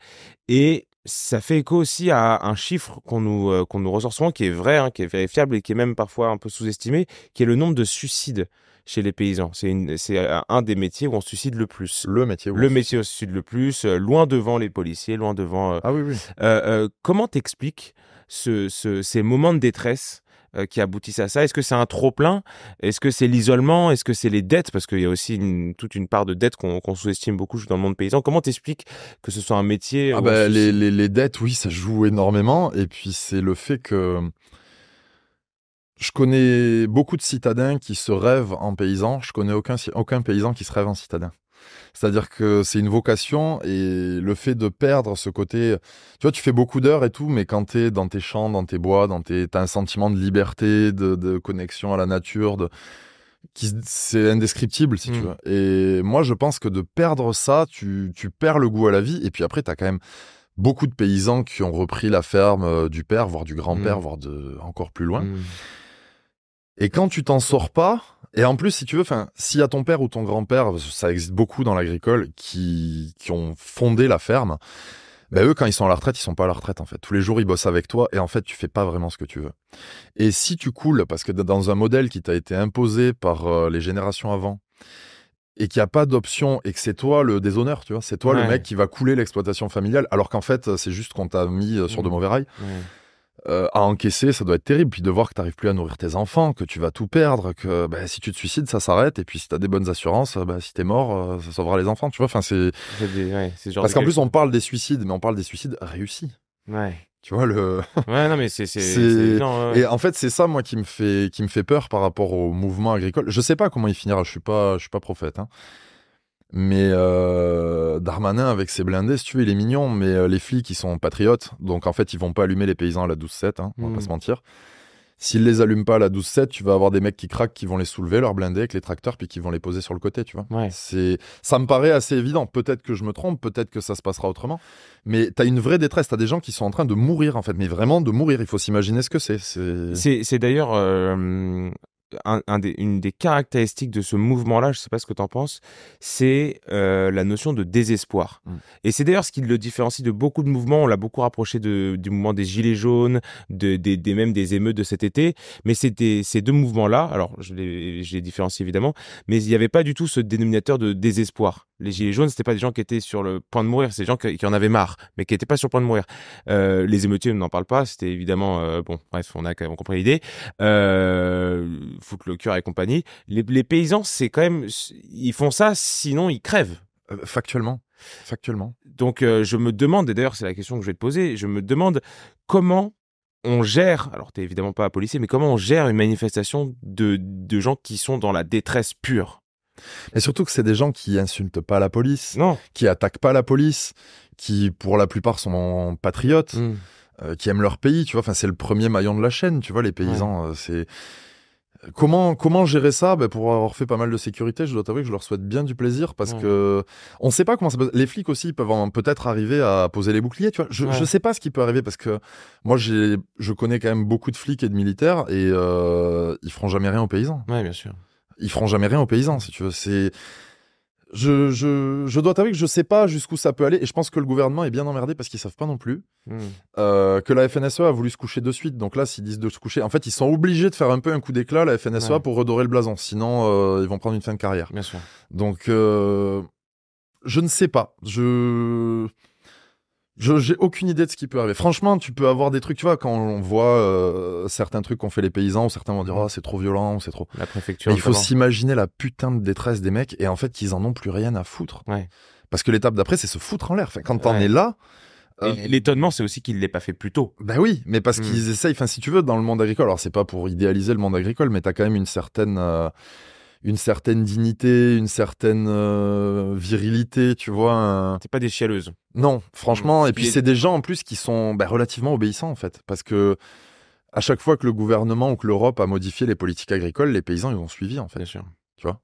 et ça fait écho aussi à un chiffre qu'on nous, euh, ressort souvent, qui est vrai, hein, qui est vérifiable et qui est même parfois un peu sous-estimé, qui est le nombre de suicides chez les paysans. C'est, euh, un des métiers où on suicide le plus. Le métier. Où le on métier suicide le plus, euh, loin devant les policiers, loin devant... ah oui, oui. comment t'expliques ces moments de détresse euh, qui aboutissent à ça Est-ce que c'est un trop-plein Est-ce que c'est l'isolement Est-ce que c'est les dettes Parce qu'il y a aussi une, toute une part de dettes qu'on sous-estime beaucoup dans le monde paysan. Comment t'expliques que ce soit un métier ah bah, les, les, dettes, oui, ça joue énormément. Et puis, c'est le fait que je connais beaucoup de citadins qui se rêvent en paysan. Je connais aucun, aucun paysan qui se rêve en citadin. C'est-à-dire que c'est une vocation et le fait de perdre ce côté. Tu vois, tu fais beaucoup d'heures et tout, mais quand tu es dans tes champs, dans tes bois, dans tes... t'as un sentiment de liberté, de, connexion à la nature, Qui... c'est indescriptible si tu mmh. veux. Et moi, je pense que de perdre ça, tu, perds le goût à la vie. Et puis après, tu as quand même beaucoup de paysans qui ont repris la ferme euh, du père, voire du grand-père, mmh. voire de encore plus loin. Mmh. Et quand tu t'en sors pas, et en plus, si tu veux, enfin, s'il y a ton père ou ton grand-père, ça existe beaucoup dans l'agricole, qui, ont fondé la ferme, ben eux, quand ils sont à la retraite, ils sont pas à la retraite, en fait. Tous les jours, ils bossent avec toi, et en fait, tu fais pas vraiment ce que tu veux. Et si tu coules, parce que dans un modèle qui t'a été imposé par euh, les générations avant, et qu'il n'y a pas d'option et que c'est toi le déshonneur, tu vois. C'est toi le mec qui va couler l'exploitation familiale, alors qu'en fait, c'est juste qu'on t'a mis euh, sur de mmh. mauvais rails. Euh, à encaisser, ça doit être terrible. Puis de voir que tu n'arrives plus à nourrir tes enfants, que tu vas tout perdre, que bah, si tu te suicides, ça s'arrête. Et puis si tu as des bonnes assurances, bah, si tu es mort, euh, ça sauvera les enfants. Tu vois, enfin, c'est. Parce qu'en plus, on parle des suicides, mais on parle des suicides réussis. Ouais. Tu vois le. [LAUGHS] ouais, non, mais c'est. Et en fait, c'est ça, moi, qui me fait, qui me fait peur par rapport au mouvement agricole. Je sais pas comment il finira. Je suis pas, suis pas prophète. Hein. Mais euh, Darmanin, avec ses blindés, si tu veux, il est mignon, mais euh, les flics, ils sont patriotes. Donc, en fait, ils vont pas allumer les paysans à la 12-7, hein, on va pas hmm. se mentir. S'ils les allument pas à la 12-7, tu vas avoir des mecs qui craquent, qui vont les soulever, leurs blindés avec les tracteurs, puis qui vont les poser sur le côté, tu vois. C'est, Ça me paraît assez évident. Peut-être que je me trompe, peut-être que ça se passera autrement. Mais tu as une vraie détresse, tu des gens qui sont en train de mourir, en fait. Mais vraiment de mourir, il faut s'imaginer ce que c'est. C'est, d'ailleurs euh, un, une des caractéristiques de ce mouvement-là, je ne sais pas ce que tu en penses, c'est euh, la notion de désespoir. Mm. Et c'est d'ailleurs ce qui le différencie de beaucoup de mouvements. On l'a beaucoup rapproché du mouvement des Gilets jaunes, de, des, mêmes même des émeutes de cet été. Mais c'était ces deux mouvements-là, alors je les, je les différencie évidemment, mais il n'y avait pas du tout ce dénominateur de désespoir les gilets jaunes, c'était pas des gens qui étaient sur le point de mourir, c'est des gens qui, en avaient marre, mais qui n'étaient pas sur le point de mourir. Euh, les émeutiers, on n'en parle pas, c'était évidemment euh, bon. Bref, on a même compris l'idée. Euh, foutre le cœur et compagnie. Les, paysans, c'est quand même, ils font ça, sinon ils crèvent. Euh, factuellement, factuellement. Donc je me demande, et d'ailleurs c'est la question que je vais te poser, je me demande comment on gère, alors tu t'es évidemment pas policier, mais comment on gère une manifestation de gens qui sont dans la détresse pure mais surtout que c'est des gens qui insultent pas la police, qui attaquent pas la police, qui pour la plupart sont patriotes, mm. euh, qui aiment leur pays, tu vois. Enfin, c'est le premier maillon de la chaîne, tu vois, les paysans. Euh, c'est Comment, comment gérer ça ben Pour avoir fait pas mal de sécurité, je dois t'avouer que je leur souhaite bien du plaisir parce que on sait pas comment ça Les flics aussi peuvent peut-être arriver à poser les boucliers. Tu vois, je, sais pas ce qui peut arriver parce que moi je connais quand même beaucoup de flics et de militaires et euh, ils feront jamais rien aux paysans. Ouais, bien sûr ils feront jamais rien aux paysans, si tu veux. C'est. Je, je, je, dois t'avouer que je sais pas jusqu'où ça peut aller et je pense que le gouvernement est bien emmerdé parce qu'ils savent pas non plus hmm. euh, que la FNSEA a voulu se coucher de suite donc là s'ils disent de se coucher en fait ils sont obligés de faire un peu un coup d'éclat la FNSEA pour redorer le blason sinon euh, ils vont prendre une fin de carrière bien sûr donc euh, je ne sais pas je je j'ai aucune idée de ce qui peut arriver. Franchement, tu peux avoir des trucs, tu vois, quand on voit euh, certains trucs qu'ont fait les paysans, certains vont dire oh, c'est trop violent, c'est trop. La préfecture. il faut s'imaginer la putain de détresse des mecs et en fait qu'ils en ont plus rien à foutre. Parce que l'étape d'après c'est se foutre en l'air. Enfin, quand t'en est es là. Euh, l'étonnement, c'est aussi qu'il ne l'ait pas fait plus tôt. Ben oui, mais parce mm. qu'ils essayent, enfin, si tu veux, dans le monde agricole, alors c'est pas pour idéaliser le monde agricole, mais tu as quand même une certaine. Euh, une certaine dignité, une certaine euh, virilité, tu vois. T'es pas des chialeuses. Non, franchement. Et puis c'est des gens en plus qui sont bah, relativement obéissants en fait, parce que à chaque fois que le gouvernement ou que l'Europe a modifié les politiques agricoles, les paysans ils ont suivi en fait. Bien sûr. Tu vois.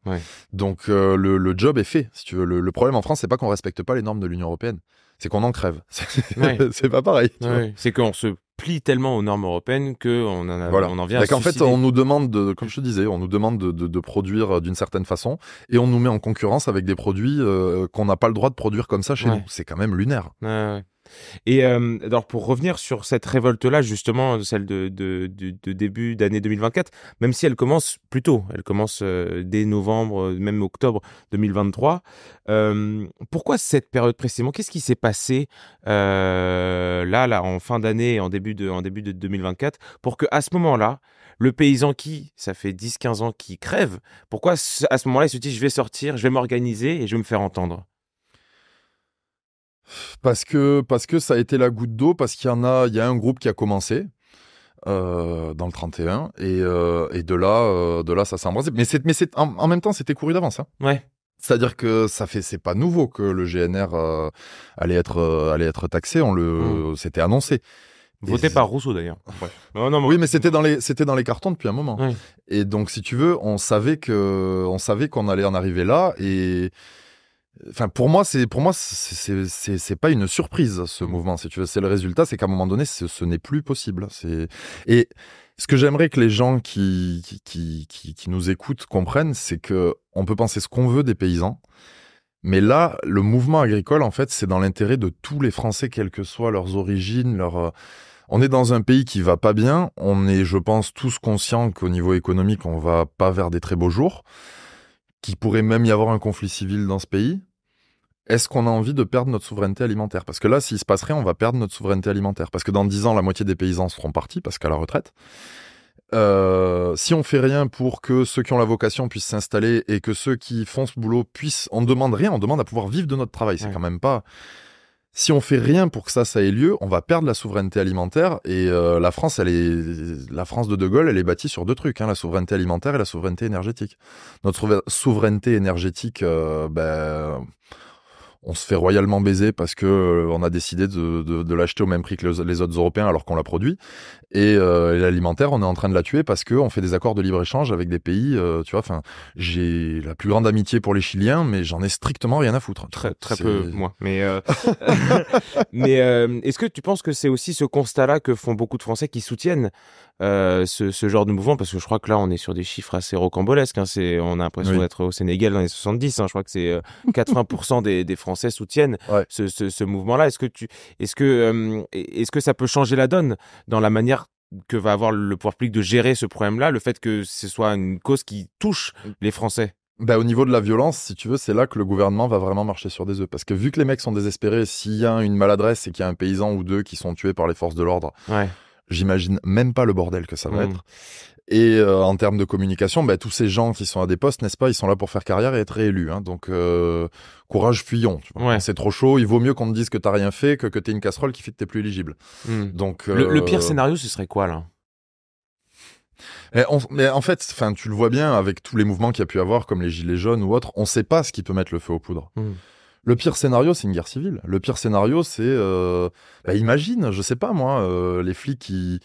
Donc euh, le, le, job est fait. Si tu veux. Le, problème en France, c'est pas qu'on respecte pas les normes de l'Union européenne, c'est qu'on en crève. [LAUGHS] C'est pas pareil. C'est qu'on se plie tellement aux normes européennes qu'on en, voilà. on en vient à En fait, on nous demande, de, comme je te disais, on nous demande de, produire euh, d'une certaine façon et on nous met en concurrence avec des produits euh, qu'on n'a pas le droit de produire comme ça chez nous. C'est quand même lunaire. Et euh, alors pour revenir sur cette révolte-là, justement, celle de, début d'année 2024, même si elle commence plus tôt, elle commence euh, dès novembre, euh, même octobre 2023, pourquoi cette période précisément Qu'est-ce qui s'est passé là, là, en fin d'année, en début de, en début de 2024, pour que à ce moment-là, le paysan qui, ça fait 10-15 ans, qui crève, pourquoi à ce moment-là, il se dit, je vais sortir, je vais m'organiser et je vais me faire entendre parce que, parce que ça a été la goutte d'eau, parce qu'il y en a, il y a un groupe qui a commencé. Euh, dans le 31 et, euh, et de là euh, de là ça s'est embrassé mais c'est mais c'est en, même temps c'était couru d'avance hein. ouais c'est-à-dire que ça fait c'est pas nouveau que le GNR euh, allait être allait être taxé on le mmh. c'était annoncé Voté par Rousseau d'ailleurs. Ouais. Non, non, mais... Oui, mais c'était dans les c'était dans les cartons depuis un moment. Et donc, si tu veux, on savait que on savait qu'on allait en arriver là et Enfin, pour moi, c'est pour moi, c'est pas une surprise ce mouvement. Si tu veux, c'est le résultat, c'est qu'à un moment donné, ce, n'est plus possible. et ce que j'aimerais que les gens qui qui, qui, qui nous écoutent comprennent, c'est que on peut penser ce qu'on veut des paysans, mais là, le mouvement agricole, en fait, c'est dans l'intérêt de tous les Français, quelles que soient leurs origines, leur euh, on est dans un pays qui va pas bien. On est, je pense, tous conscients qu'au niveau économique, on va pas vers des très beaux jours qu'il pourrait même y avoir un conflit civil dans ce pays, est-ce qu'on a envie de perdre notre souveraineté alimentaire Parce que là, s'il se rien, on va perdre notre souveraineté alimentaire. Parce que dans 10 ans, la moitié des paysans seront partis, parce qu'à la retraite. Euh, si on fait rien pour que ceux qui ont la vocation puissent s'installer et que ceux qui font ce boulot puissent, on ne demande rien, on demande à pouvoir vivre de notre travail. C'est quand même pas si on fait rien pour que ça, ça ait lieu, on va perdre la souveraineté alimentaire. Et euh, la France, elle est, la France de De Gaulle, elle est bâtie sur deux trucs, hein, la souveraineté alimentaire et la souveraineté énergétique. Notre souveraineté énergétique, euh, ben, on se fait royalement baiser parce que euh, on a décidé de, l'acheter au même prix que les, autres Européens alors qu'on la produit. Euh, et, l'alimentaire, on est en train de la tuer parce qu'on fait des accords de libre-échange avec des pays, euh, tu vois, enfin, j'ai la plus grande amitié pour les Chiliens, mais j'en ai strictement rien à foutre. Très, très peu, moi. Mais, [LAUGHS] mais est-ce que tu penses que c'est aussi ce constat-là que font beaucoup de Français qui soutiennent ce, genre de mouvement Parce que je crois que là, on est sur des chiffres assez rocambolesques. Hein. on a l'impression d'être au Sénégal dans les 70. Hein. je crois que c'est 80% des, des Français soutiennent ce, mouvement-là. Est-ce que, tu, est-ce, que, euh, est-ce que ça peut changer la donne dans la manière que va avoir le pouvoir public de gérer ce problème-là, le fait que ce soit une cause qui touche mm. les Français bah, au niveau de la violence, si tu veux, c'est là que le gouvernement va vraiment marcher sur des œufs. Parce que vu que les mecs sont désespérés, s'il y a une maladresse et qu'il y a un paysan ou deux qui sont tués par les forces de l'ordre, j'imagine même pas le bordel que ça va mm. être. Et euh, en termes de communication, bah, tous ces gens qui sont à des postes, n'est-ce pas, ils sont là pour faire carrière et être réélus. Hein. donc euh, courage, fuyons. C'est trop chaud. Il vaut mieux qu'on te dise que t'as rien fait que que t'es une casserole qui fait que t'es plus éligible. Hmm. Donc le, pire euh, scénario, ce serait quoi là eh, mais, en fait, enfin, tu le vois bien avec tous les mouvements qu'il y a pu avoir, comme les gilets jaunes ou autres, on ne sait pas ce qui peut mettre le feu aux poudres. Hmm. Le pire scénario, c'est une guerre civile. Le pire scénario, c'est, bah, imagine, je sais pas moi, les flics qui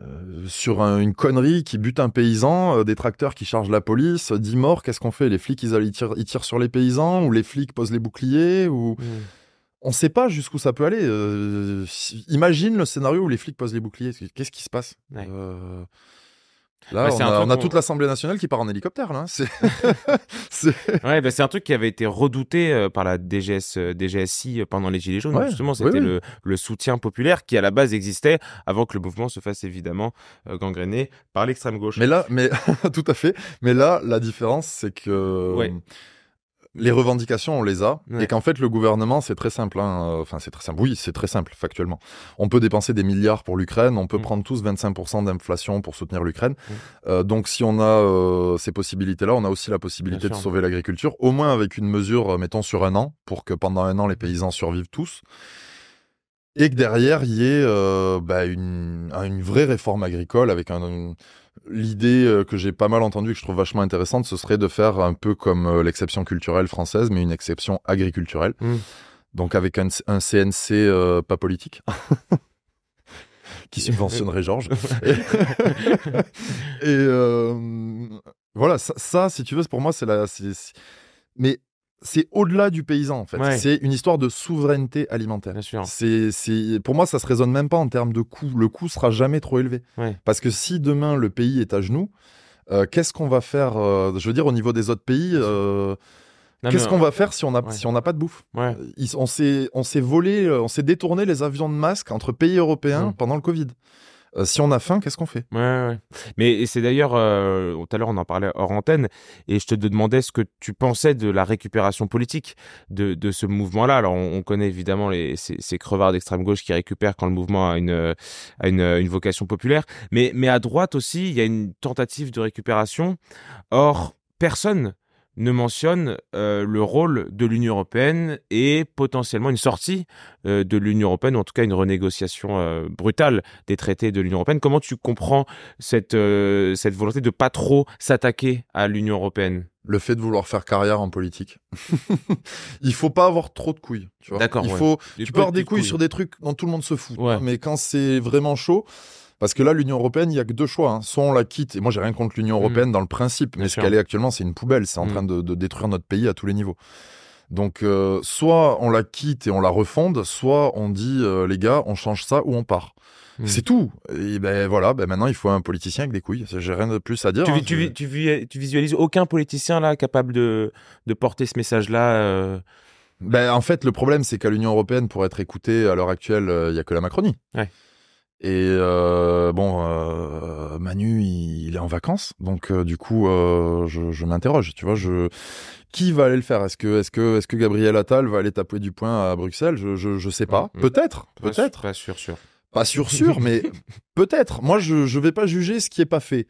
euh, sur une connerie qui bute un paysan, euh, des tracteurs qui chargent la police, 10 euh, morts, qu'est-ce qu'on fait Les flics, ils, tirent, sur les paysans Ou les flics posent les boucliers ou... Mmh. On ne sait pas jusqu'où ça peut aller. imagine le scénario où les flics posent les boucliers. Qu'est-ce qui se passe Là, bah, on, a, toute l'Assemblée nationale qui part en hélicoptère. Là. Hein. [LAUGHS] C'est... ouais, bah, c'est un truc qui avait été redouté euh, par la DGS, euh, DGSI euh, pendant les Gilets jaunes. justement, c'était le, soutien populaire qui, à la base, existait avant que le mouvement se fasse évidemment gangréné par l'extrême gauche. Mais là, mais [LAUGHS] tout à fait. Mais là, la différence, c'est que. Hum, les revendications, on les a, et qu'en fait, le gouvernement, c'est très simple. Hein, euh, enfin, c'est très simple. Oui, c'est très simple, factuellement. On peut dépenser des milliards pour l'Ukraine, on peut mm. prendre tous 25% d'inflation pour soutenir l'Ukraine. Mm. Euh, donc, si on a euh, ces possibilités-là, on a aussi la possibilité de sauver l'agriculture, au moins avec une mesure, mettons, sur un an, pour que pendant un an, les paysans survivent tous et que derrière il y ait bah, une, vraie réforme agricole avec un, L'idée euh, que j'ai pas mal entendue, que je trouve vachement intéressante, ce serait de faire un peu comme euh, l'exception culturelle française, mais une exception agriculturelle. Mm. Donc avec un, CNC euh, pas politique. [LAUGHS] qui subventionnerait Georges. [LAUGHS] et, voilà, ça, si tu veux, pour moi, c'est la. Mais c'est au-delà du paysan en fait. C'est une histoire de souveraineté alimentaire. C'est, pour moi, ça ne se raisonne même pas en termes de coût. Le coût sera jamais trop élevé. Parce que si demain le pays est à genoux, euh, qu'est-ce qu'on va faire euh, Je veux dire, au niveau des autres pays. Euh, qu'est-ce qu'on va faire si on n'a pas de bouffe On s'est volé, on s'est détourné les avions de masques entre pays européens mmh. pendant le Covid. Euh, si on a faim, qu'est-ce qu'on fait ouais, Mais c'est d'ailleurs, euh, tout à l'heure on en parlait hors antenne, et je te demandais ce que tu pensais de la récupération politique de, ce mouvement-là. Alors on, connaît évidemment ces, ces crevards d'extrême gauche qui récupèrent quand le mouvement a une, euh, une, vocation populaire, mais, mais à droite aussi, il y a une tentative de récupération. Or, personne ne mentionne euh, le rôle de l'Union européenne et potentiellement une sortie euh, de l'Union européenne, ou en tout cas une renégociation euh, brutale des traités de l'Union européenne. Comment tu comprends cette, cette volonté de pas trop s'attaquer à l'Union européenne le fait de vouloir faire carrière en politique. [LAUGHS] il faut pas avoir trop de couilles, tu D'accord. Il faut, tu peux avoir des couilles, sur des trucs dont tout le monde se fout, mais quand c'est vraiment chaud, parce que là, l'Union européenne, il n'y a que deux choix. Hein. Soit on la quitte, et moi j'ai rien contre l'Union mm. européenne dans le principe, mais ce qu'elle est actuellement, c'est une poubelle. C'est en mm. train de, détruire notre pays à tous les niveaux. Donc, euh, soit on la quitte et on la refonde, soit on dit, euh, les gars, on change ça ou on part. Mm. C'est tout. Et ben voilà, ben maintenant il faut un politicien avec des couilles. J'ai rien de plus à dire. Tu, hein. tu, visualises aucun politicien là capable de, porter ce message-là euh? ben, En fait, le problème, c'est qu'à l'Union européenne, pour être écoutée à l'heure actuelle, il n'y a que la Macronie. Ouais. Et euh, bon, euh, Manu, il, est en vacances, donc euh, du coup, je, je m'interroge. Tu vois, je qui va aller le faire Est-ce que, est-ce que, est-ce que Gabriel Attal va aller taper du poing à Bruxelles Je, je, sais pas. Mm, mm. peut-être, peut-être. Pas sûr, sûr. Pas sûr, sûr, mais [LAUGHS] peut-être. Moi, je, je vais pas juger ce qui est pas fait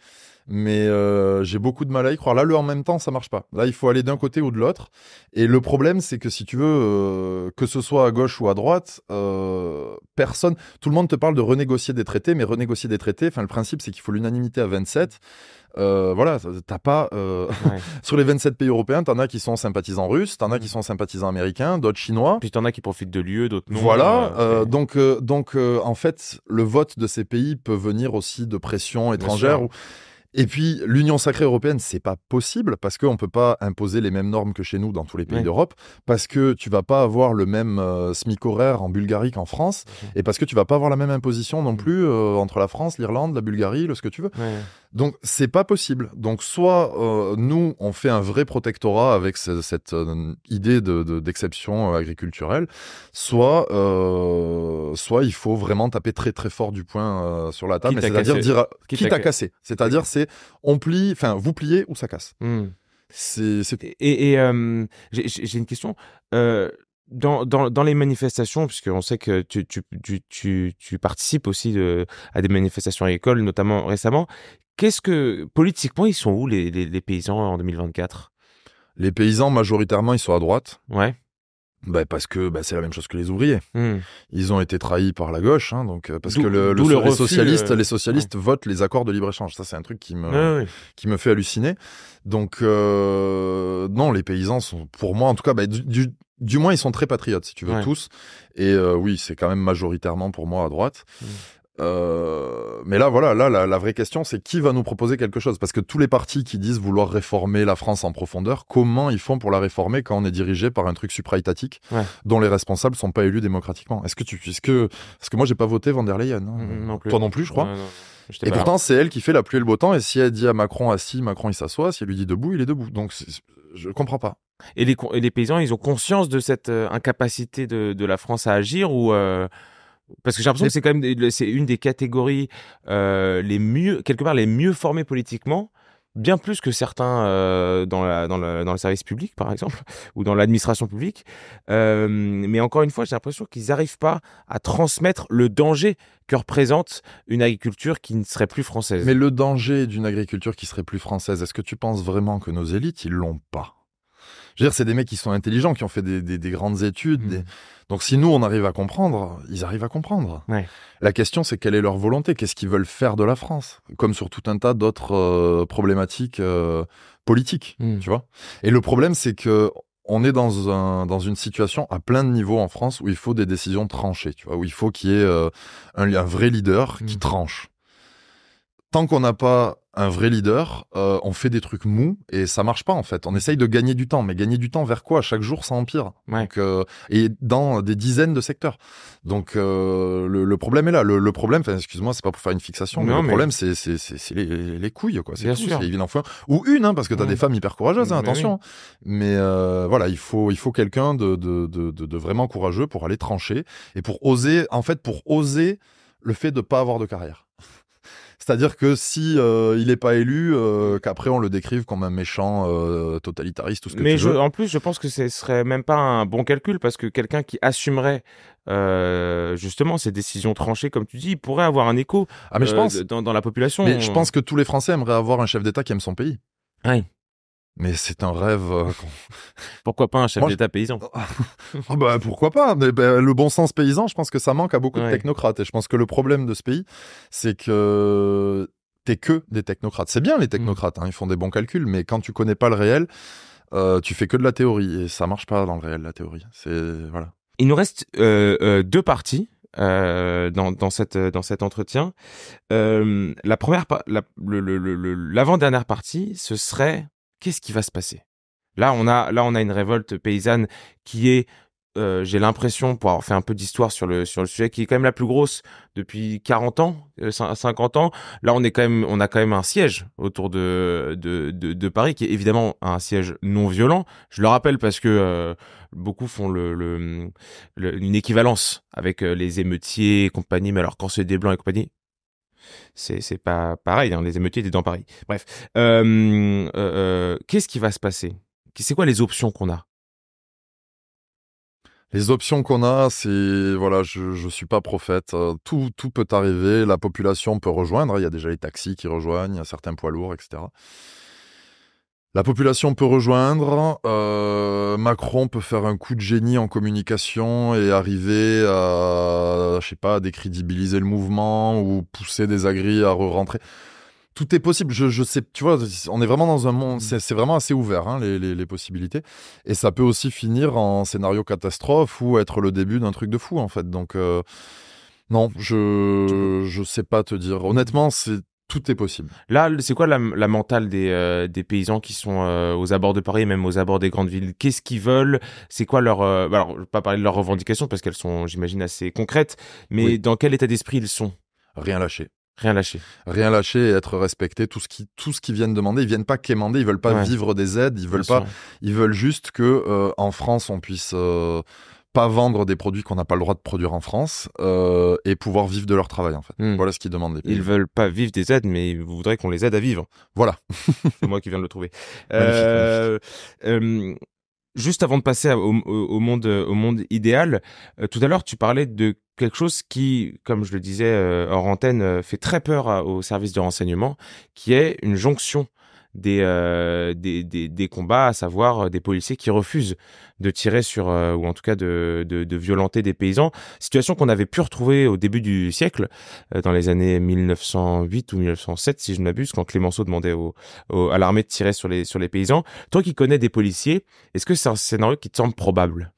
mais euh, j'ai beaucoup de mal à y croire. Là, le en même temps, ça marche pas. Là, il faut aller d'un côté ou de l'autre. Et le problème, c'est que si tu veux, euh, que ce soit à gauche ou à droite, euh, personne, tout le monde te parle de renégocier des traités, mais renégocier des traités, enfin, le principe, c'est qu'il faut l'unanimité à 27. Euh, voilà, t'as pas. Euh, [LAUGHS] sur les 27 pays européens, t'en as qui sont sympathisants russes, t'en as qui mm. sont sympathisants américains, d'autres chinois. Puis t'en as qui profitent de l'UE, d'autres Voilà. Euh, donc, donc en fait, le vote de ces pays peut venir aussi de pression étrangère. Ou... Et puis, l'Union sacrée européenne, c'est pas possible parce qu'on ne peut pas imposer les mêmes normes que chez nous dans tous les pays d'Europe, parce que tu vas pas avoir le même euh, SMIC horaire en Bulgarie qu'en France, et parce que tu vas pas avoir la même imposition non plus euh, entre la France, l'Irlande, la Bulgarie, le ce que tu veux. Donc c'est pas possible. Donc soit euh, nous on fait un vrai protectorat avec cette euh, idée d'exception de, euh, agriculturelle, soit soit il faut vraiment taper très très fort du poing sur la table, c'est-à-dire dire qui t'a à C'est-à-dire c'est on plie, enfin vous pliez ou ça casse. Hmm. et, j'ai une question. Dans, les manifestations, puisqu'on sait que tu, participes aussi à des manifestations agricoles, notamment récemment, Qu'est-ce que politiquement ils sont où les, paysans en 2024 Les paysans majoritairement ils sont à droite. Ouais. Bah, parce que bah, c'est la même chose que les ouvriers. Hmm. Ils ont été trahis par la gauche, hein, donc euh, parce que le, euh, les socialistes, votent les accords de libre échange. Ça c'est un truc qui me qui me fait halluciner. Donc euh, non, les paysans sont pour moi en tout cas bah, du, moins ils sont très patriotes si tu veux tous. Et oui, c'est quand même majoritairement pour moi à droite. Hmm. Euh, mais là, voilà, là, la, vraie question, c'est qui va nous proposer quelque chose Parce que tous les partis qui disent vouloir réformer la France en profondeur, comment ils font pour la réformer quand on est dirigé par un truc supra dont les responsables sont pas élus démocratiquement Est-ce que tu, est-ce que, parce que moi, j'ai pas voté Van der Leyen, hein. mm, non plus. toi non plus, je crois. Et pourtant, c'est elle qui fait la pluie et le beau temps. Et si elle dit à Macron assis, ah, Macron il s'assoit. Si elle lui dit debout, il est debout. Donc je comprends pas. Et les, et les paysans, ils ont conscience de cette euh, incapacité de, de, la France à agir ou euh, parce que j'ai l'impression que c'est quand même c'est une des catégories euh, les mieux, quelque part les mieux formées politiquement, bien plus que certains euh, dans, dans, le, service public, par exemple, [LAUGHS] ou dans l'administration publique. Euh, mais encore une fois, j'ai l'impression qu'ils n'arrivent pas à transmettre le danger que représente une agriculture qui ne serait plus française. Mais le danger d'une agriculture qui serait plus française, est-ce que tu penses vraiment que nos élites, ils l'ont pas je veux dire, c'est des mecs qui sont intelligents, qui ont fait des, des, des grandes études. Mm. Donc si nous, on arrive à comprendre, ils arrivent à comprendre. La question, c'est quelle est leur volonté Qu'est-ce qu'ils veulent faire de la France Comme sur tout un tas d'autres euh, problématiques euh, politiques, mm. tu vois. Et le problème, c'est que on est dans, un, dans une situation à plein de niveaux en France où il faut des décisions tranchées, tu vois, où il faut qu'il y ait euh, un, vrai leader qui mm. tranche. Tant qu'on n'a pas un vrai leader, euh, on fait des trucs mous et ça marche pas en fait. On essaye de gagner du temps, mais gagner du temps vers quoi Chaque jour, ça empire. Donc, euh, et dans des dizaines de secteurs. Donc euh, le, problème est là. Le, problème, excuse-moi, c'est pas pour faire une fixation, mais, le problème, c'est c'est les, les, couilles quoi. C'est sûr. C'est évident. Ou une, hein, parce que tu as mm. des femmes hyper courageuses. Hein, attention. Mais voilà, il faut il faut quelqu'un de de, de vraiment courageux pour aller trancher et pour oser. En fait, pour oser le fait de pas avoir de carrière. C'est-à-dire que si euh, il n'est pas élu, euh, qu'après on le décrive comme un méchant euh, totalitariste, tout ce que Mais tu en plus, je pense que ce serait même pas un bon calcul parce que quelqu'un qui assumerait justement ces décisions tranchées, comme tu dis, pourrait avoir un écho. Ah, dans, la population. Mais je pense que tous les Français aimeraient avoir un chef d'État qui aime son pays. Oui. Mais c'est un rêve. Euh, [LAUGHS] pourquoi pas un chef d'État paysan oh, [LAUGHS] oh, bah, Pourquoi pas bah, Le bon sens paysan, je pense que ça manque à beaucoup de technocrates. Et je pense que le problème de ce pays, c'est que t'es que des technocrates. C'est bien les mmh. technocrates, hein, ils font des bons calculs, mais quand tu connais pas le réel, euh, tu fais que de la théorie. Et ça marche pas dans le réel, la théorie. C'est voilà. Il nous reste euh, deux parties. dans, cette, dans cet entretien. la première, l'avant-dernière partie, ce serait Qu'est-ce qui va se passer Là, on a là on a une révolte paysanne qui est euh, j'ai l'impression, pour avoir fait un peu d'histoire sur le, sur le sujet, qui est quand même la plus grosse depuis 40 ans, 50 euh, ans. Là, on est quand même, on a quand même un siège autour de, de, Paris, qui est évidemment un siège non violent. Je le rappelle parce que euh, beaucoup font le, le, une équivalence avec les émeutiers et compagnie, mais alors quand c'est des blancs et compagnie, c'est c'est pas pareil. Hein, les émeutiers étaient dans Paris. Bref, euh, euh, euh, qu'est-ce qui va se passer C'est quoi les options qu'on a les options qu'on a, c'est voilà, je ne suis pas prophète. Tout, tout peut arriver. La population peut rejoindre. Il y a déjà les taxis qui rejoignent, il y a certains poids lourds, etc. La population peut rejoindre, euh, Macron peut faire un coup de génie en communication et arriver à, je sais pas, décrédibiliser le mouvement ou pousser des agris à re rentrer tout est possible. Je, je, sais, tu vois, on est vraiment dans un monde, c'est vraiment assez ouvert, hein, les, possibilités. Et ça peut aussi finir en scénario catastrophe ou être le début d'un truc de fou, en fait. Donc, euh, non, je, je sais pas te dire. Honnêtement, c'est tout est possible. Là, c'est quoi la, la mentale des, euh, paysans qui sont euh, aux abords de Paris même aux abords des grandes villes Qu'est-ce qu'ils veulent C'est quoi leur... Euh, alors, je ne vais pas parler de leurs revendications parce qu'elles sont, j'imagine, assez concrètes, mais dans quel état d'esprit ils sont Rien lâcher. Rien lâcher. Rien lâcher et être respecté. Tout ce qui, tout ce qu'ils viennent demander, ils viennent pas quémander, ils veulent pas vivre des aides, ils veulent pas, ils veulent juste que en France on puisse pas vendre des produits qu'on n'a pas le droit de produire en France euh, et pouvoir vivre de leur travail en fait. Hmm. Voilà ce qu'ils demandent. Ils veulent pas vivre des aides, mais ils voudraient qu'on les aide à vivre. Voilà. [LAUGHS] C'est moi qui viens de le trouver. [LAUGHS] Euh, euh, juste avant de passer au, monde, au monde idéal, tout à l'heure tu parlais de quelque chose qui, comme je le disais hors antenne, fait très peur au aux services de renseignement, qui est une jonction euh, des, des, combats, à savoir euh, des policiers qui refusent de tirer sur, euh, ou en tout cas de, violenter des paysans. Situation qu'on avait pu retrouver au début du siècle, dans les années 1908 ou 1907, si je ne m'abuse, quand Clémenceau demandait à l'armée de tirer sur les, sur les paysans. Toi qui connais des policiers, est-ce que c'est un scénario qui te semble probable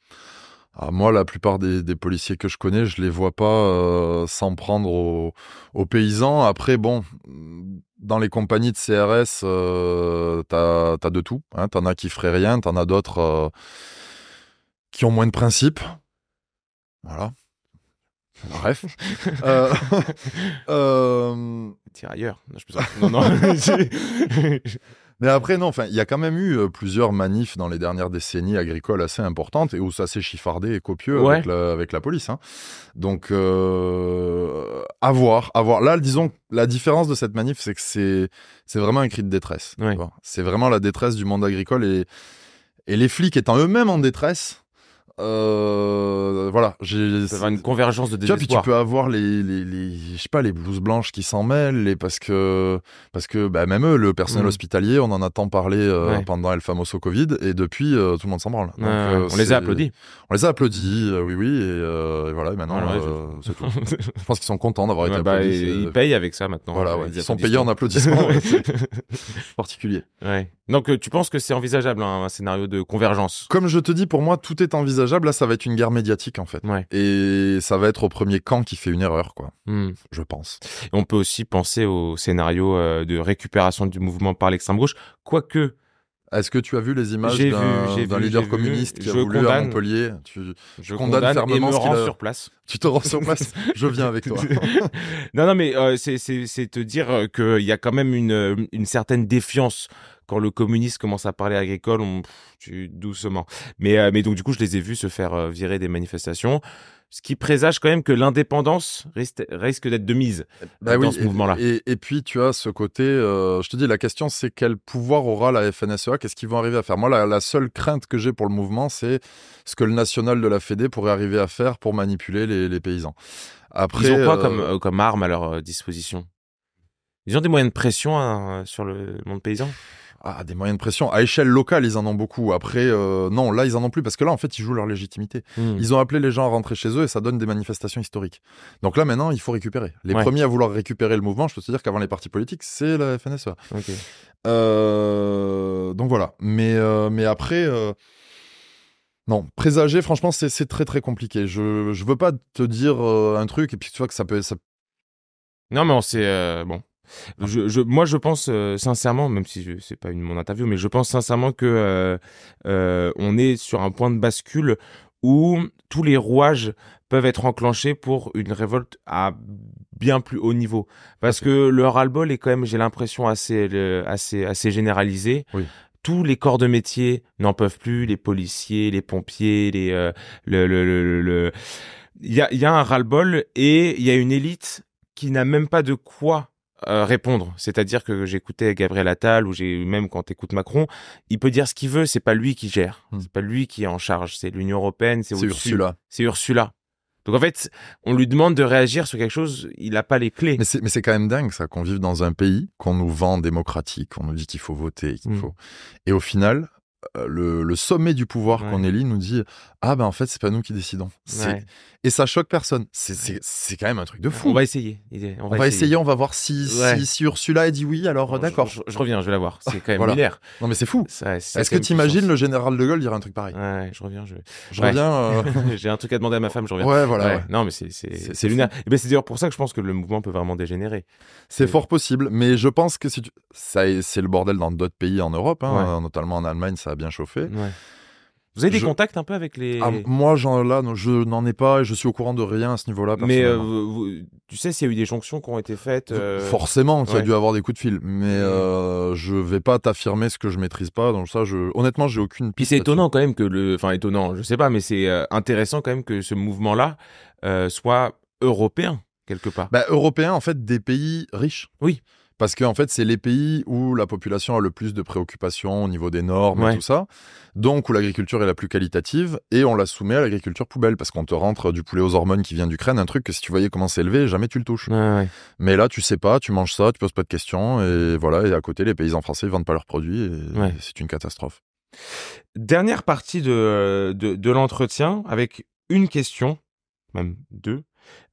ah, moi, la plupart des, policiers que je connais, je les vois pas euh, s'en prendre aux, paysans. Après, bon, dans les compagnies de CRS, euh, t'as as de tout. Hein. T'en as qui feraient rien, t'en as d'autres euh, qui ont moins de principes. Voilà. Bref. [LAUGHS] euh, euh... je non, non. [LAUGHS] [LAUGHS] Mais après, non, enfin, il y a quand même eu euh, plusieurs manifs dans les dernières décennies agricoles assez importantes et où ça s'est chiffardé et copieux avec, la, police. Hein. Donc, euh, à voir, à Là, disons, la différence de cette manif, c'est que c'est, c'est vraiment un cri de détresse. C'est vraiment la détresse du monde agricole et, et les flics étant eux-mêmes en détresse, euh, voilà, j'ai une convergence de désespoir. Tu, tu peux avoir les, je sais pas, les blouses blanches qui s'en mêlent, et parce que, parce que bah, même eux, le personnel mm. hospitalier, on en a tant parlé euh, pendant El Famoso Covid, et depuis, euh, tout le monde s'en branle. Euh, on les a applaudis. On les a applaudis, oui, oui, et, voilà, maintenant, je... pense qu'ils sont contents d'avoir été bah, applaudis. ils payent avec ça maintenant. Voilà, ils sont payés en applaudissements. [LAUGHS] [LAUGHS] particulier. Donc, tu penses que c'est envisageable, hein, un scénario de convergence Comme je te dis, pour moi, tout est envisageable Là, ça va être une guerre médiatique, en fait. Et ça va être au premier camp qui fait une erreur, quoi. Hmm. Je pense. on peut aussi penser au scénario euh, de récupération du mouvement par l'extrême gauche, quoique est-ce que tu as vu les images d'un leader communiste qui a voulu à Montpellier je condamne, fermement et me rends sur place. [LAUGHS] Tu te rends sur place Je viens avec toi. [LAUGHS] non, non, mais euh, c'est te dire euh, qu'il y a quand même euh, une, certaine défiance quand le communiste commence à parler agricole, on, doucement. Mais, mais donc du coup, je les ai vus se faire virer des manifestations ce qui présage quand même que l'indépendance risque d'être de mise eh, bah dans ce mouvement-là. Et, puis, tu as ce côté, euh, je te dis, la question, c'est quel pouvoir aura la FNSEA Qu'est-ce qu'ils vont arriver à faire Moi, la, seule crainte que j'ai pour le mouvement, c'est ce que le national de la Fédé pourrait arriver à faire pour manipuler les, paysans. Après, Ils ont quoi comme, euh, euh, arme à leur disposition Ils ont des moyens de pression hein, sur le monde paysan ah, des moyens de pression. À échelle locale, ils en ont beaucoup. Après, euh, non, là, ils en ont plus parce que là, en fait, ils jouent leur légitimité. Hmm. Ils ont appelé les gens à rentrer chez eux et ça donne des manifestations historiques. Donc là, maintenant, il faut récupérer. Les premiers à vouloir récupérer le mouvement, je peux te dire qu'avant les partis politiques, c'est la FNSE. Euh, donc voilà. Mais, euh, mais après. Non, présager, franchement, c'est très très compliqué. Je ne veux pas te dire un truc et puis tu vois que ça peut, ça, non, mais on s'est. bon, je, moi, je pense euh, sincèrement, même si c'est pas une, mon interview, mais je pense sincèrement que euh, euh, on est sur un point de bascule où tous les rouages peuvent être enclenchés pour une révolte à bien plus haut niveau. Parce que le ras-le-bol est quand même, j'ai l'impression, assez, assez, assez généralisé. tous les corps de métier n'en peuvent plus, les policiers, les pompiers, les, le, le, Il, il y a un ras-le-bol et il y a une élite qui n'a même pas de quoi euh, répondre. C'est-à-dire que j'écoutais Gabriel Attal ou j'ai même quand écoutes Macron, il peut dire ce qu'il veut, c'est pas lui qui gère, hmm. c'est pas lui qui est en charge, c'est l'Union européenne, c'est Ursula. C'est Ursula. Donc en fait, on lui demande de réagir sur quelque chose, il n'a pas les clés. Mais c'est quand même dingue ça, qu'on vive dans un pays qu'on nous vend démocratique, qu'on nous dit qu'il faut voter, qu'il hmm. faut. Et au final, euh, le, le, sommet du pouvoir qu'on élit nous dit ah ben en fait c'est pas nous qui décidons C'est et ça choque personne. C'est quand même un truc de fou. On va essayer. On va, essayer. on va voir si, Ursula a dit oui, alors d'accord. Je, reviens, je vais la voir. C'est quand même lunaire. Non mais c'est fou. Est-ce que que imagines le général de Gaulle dire un truc pareil je reviens. Je, reviens. Euh. [LAUGHS] J'ai un truc à demander à ma femme, je reviens. Ouais, voilà. Non mais c'est lunaire. Eh ben, c'est d'ailleurs pour ça que je pense que le mouvement peut vraiment dégénérer. C'est fort possible, mais je pense que si c'est le bordel dans d'autres pays en Europe, hein, notamment en Allemagne, ça a bien chauffé. Vous avez des contacts un peu avec les. Ah, moi, là, je n'en ai pas et je suis au courant de rien à ce niveau-là. Mais euh, tu sais s'il y a eu des jonctions qui ont été faites. Euh, forcément, ça a dû avoir des coups de fil. Mais mmh. euh, je ne vais pas t'affirmer ce que je maîtrise pas. Donc, ça, je... honnêtement, j'ai aucune Puis c'est étonnant quand même que le. Enfin, étonnant, je sais pas, mais c'est intéressant quand même que ce mouvement-là soit européen, quelque part. Bah, européen, en fait, des pays riches. Oui. Parce qu'en en fait, c'est les pays où la population a le plus de préoccupations au niveau des normes et tout ça. Donc, où l'agriculture est la plus qualitative et on la soumet à l'agriculture poubelle parce qu'on te rentre du poulet aux hormones qui vient d'Ukraine, un truc que si tu voyais comment c'est élevé, jamais tu le touches. Mais là, tu sais pas, tu manges ça, tu poses pas de questions et voilà. Et à côté, les paysans français vendent pas leurs produits et c'est une catastrophe. Dernière partie de, de, de l'entretien avec une question, même deux.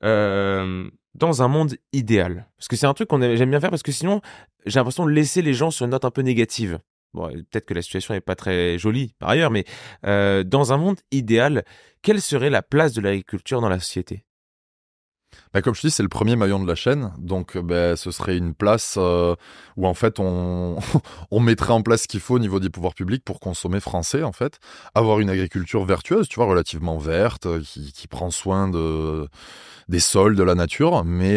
Euh, dans un monde idéal. Parce que c'est un truc qu'on j'aime bien faire parce que sinon, j'ai l'impression de laisser les gens sur une note un peu négative. Bon, euh, peut-être que la situation n'est pas très jolie par ailleurs, mais euh, dans un monde idéal, quelle serait la place de l'agriculture dans la société bah, comme je te dis, c'est le premier maillon de la chaîne, donc ben ce serait une place euh, où en fait [LAUGHS] on, mettrait en place ce qu'il faut au niveau des pouvoirs publics pour consommer français, en fait, avoir une agriculture vertueuse, tu vois, relativement verte, euh, qui, qui prend soin de, des sols, de la nature, mais,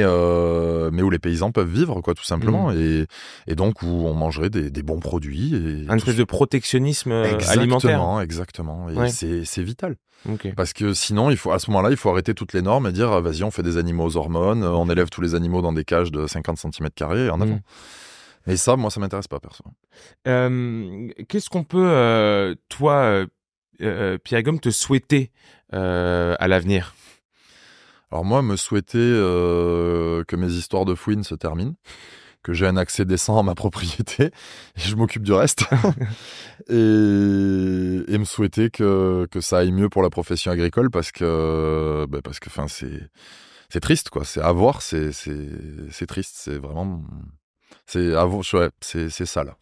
mais où les paysans peuvent vivre, quoi, tout simplement, mmh. et, et, donc où on mangerait des, bons produits. Et Un espèce de protectionnisme alimentaire. Exactement, exactement, et c'est vital. Parce que sinon, il faut, à ce moment-là, il faut arrêter toutes les normes et dire euh, vas-y, on fait des animaux aux hormones, euh, on élève tous les animaux dans des cages de 50 cm et en avant. Mm. Et ça, moi, ça m'intéresse pas, perso. Euh, qu'est-ce qu'on peut, toi, te souhaiter à l'avenir Alors, moi, me souhaiter que mes histoires de fouines se terminent que j'ai un accès décent à ma propriété et je m'occupe du reste. [LAUGHS] et, me souhaiter que, ça aille mieux pour la profession agricole parce que, ben, c'est, triste, quoi. C'est avoir, c'est, c'est triste. C'est vraiment c'est c'est, ça là.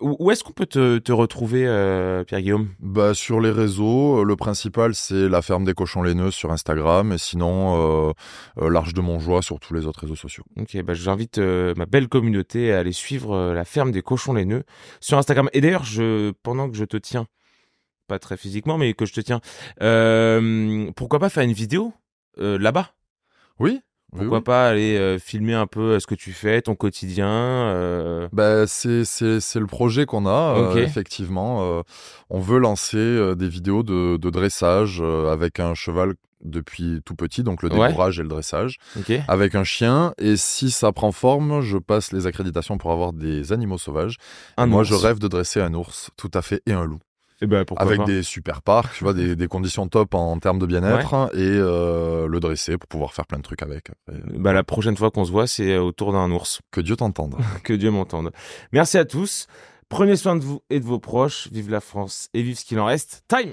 Où est-ce qu'on peut te, retrouver, euh, Pierre Guillaume Bah sur les réseaux. Euh, le principal, c'est la ferme des cochons laineux sur Instagram, et sinon euh, l'arche de joie sur tous les autres réseaux sociaux. Ok, bah, j'invite ma belle communauté à aller suivre la ferme des cochons laineux sur Instagram. Et d'ailleurs, je, pendant que je te tiens, pas très physiquement, mais que je te tiens, pourquoi pas faire une vidéo là-bas oui, pourquoi pas aller euh, filmer un peu euh, ce que tu fais, ton quotidien euh? bah, C'est le projet qu'on a, effectivement. on veut lancer des vidéos de, dressage avec un cheval depuis tout petit, donc le débourrage et le dressage, avec un chien. Et si ça prend forme, je passe les accréditations pour avoir des animaux sauvages. moi, je rêve de dresser un ours, tout à fait, et un loup. Eh ben, avec des super parcs, tu vois, des, conditions top en, termes de bien-être hein, et euh, le dresser pour pouvoir faire plein de trucs avec. Euh, bah, la prochaine fois qu'on se voit, c'est euh, autour d'un ours. Que Dieu t'entende. [LAUGHS] que Dieu m'entende. Merci à tous. Prenez soin de vous et de vos proches. Vive la France et vive ce qu'il en reste. Time!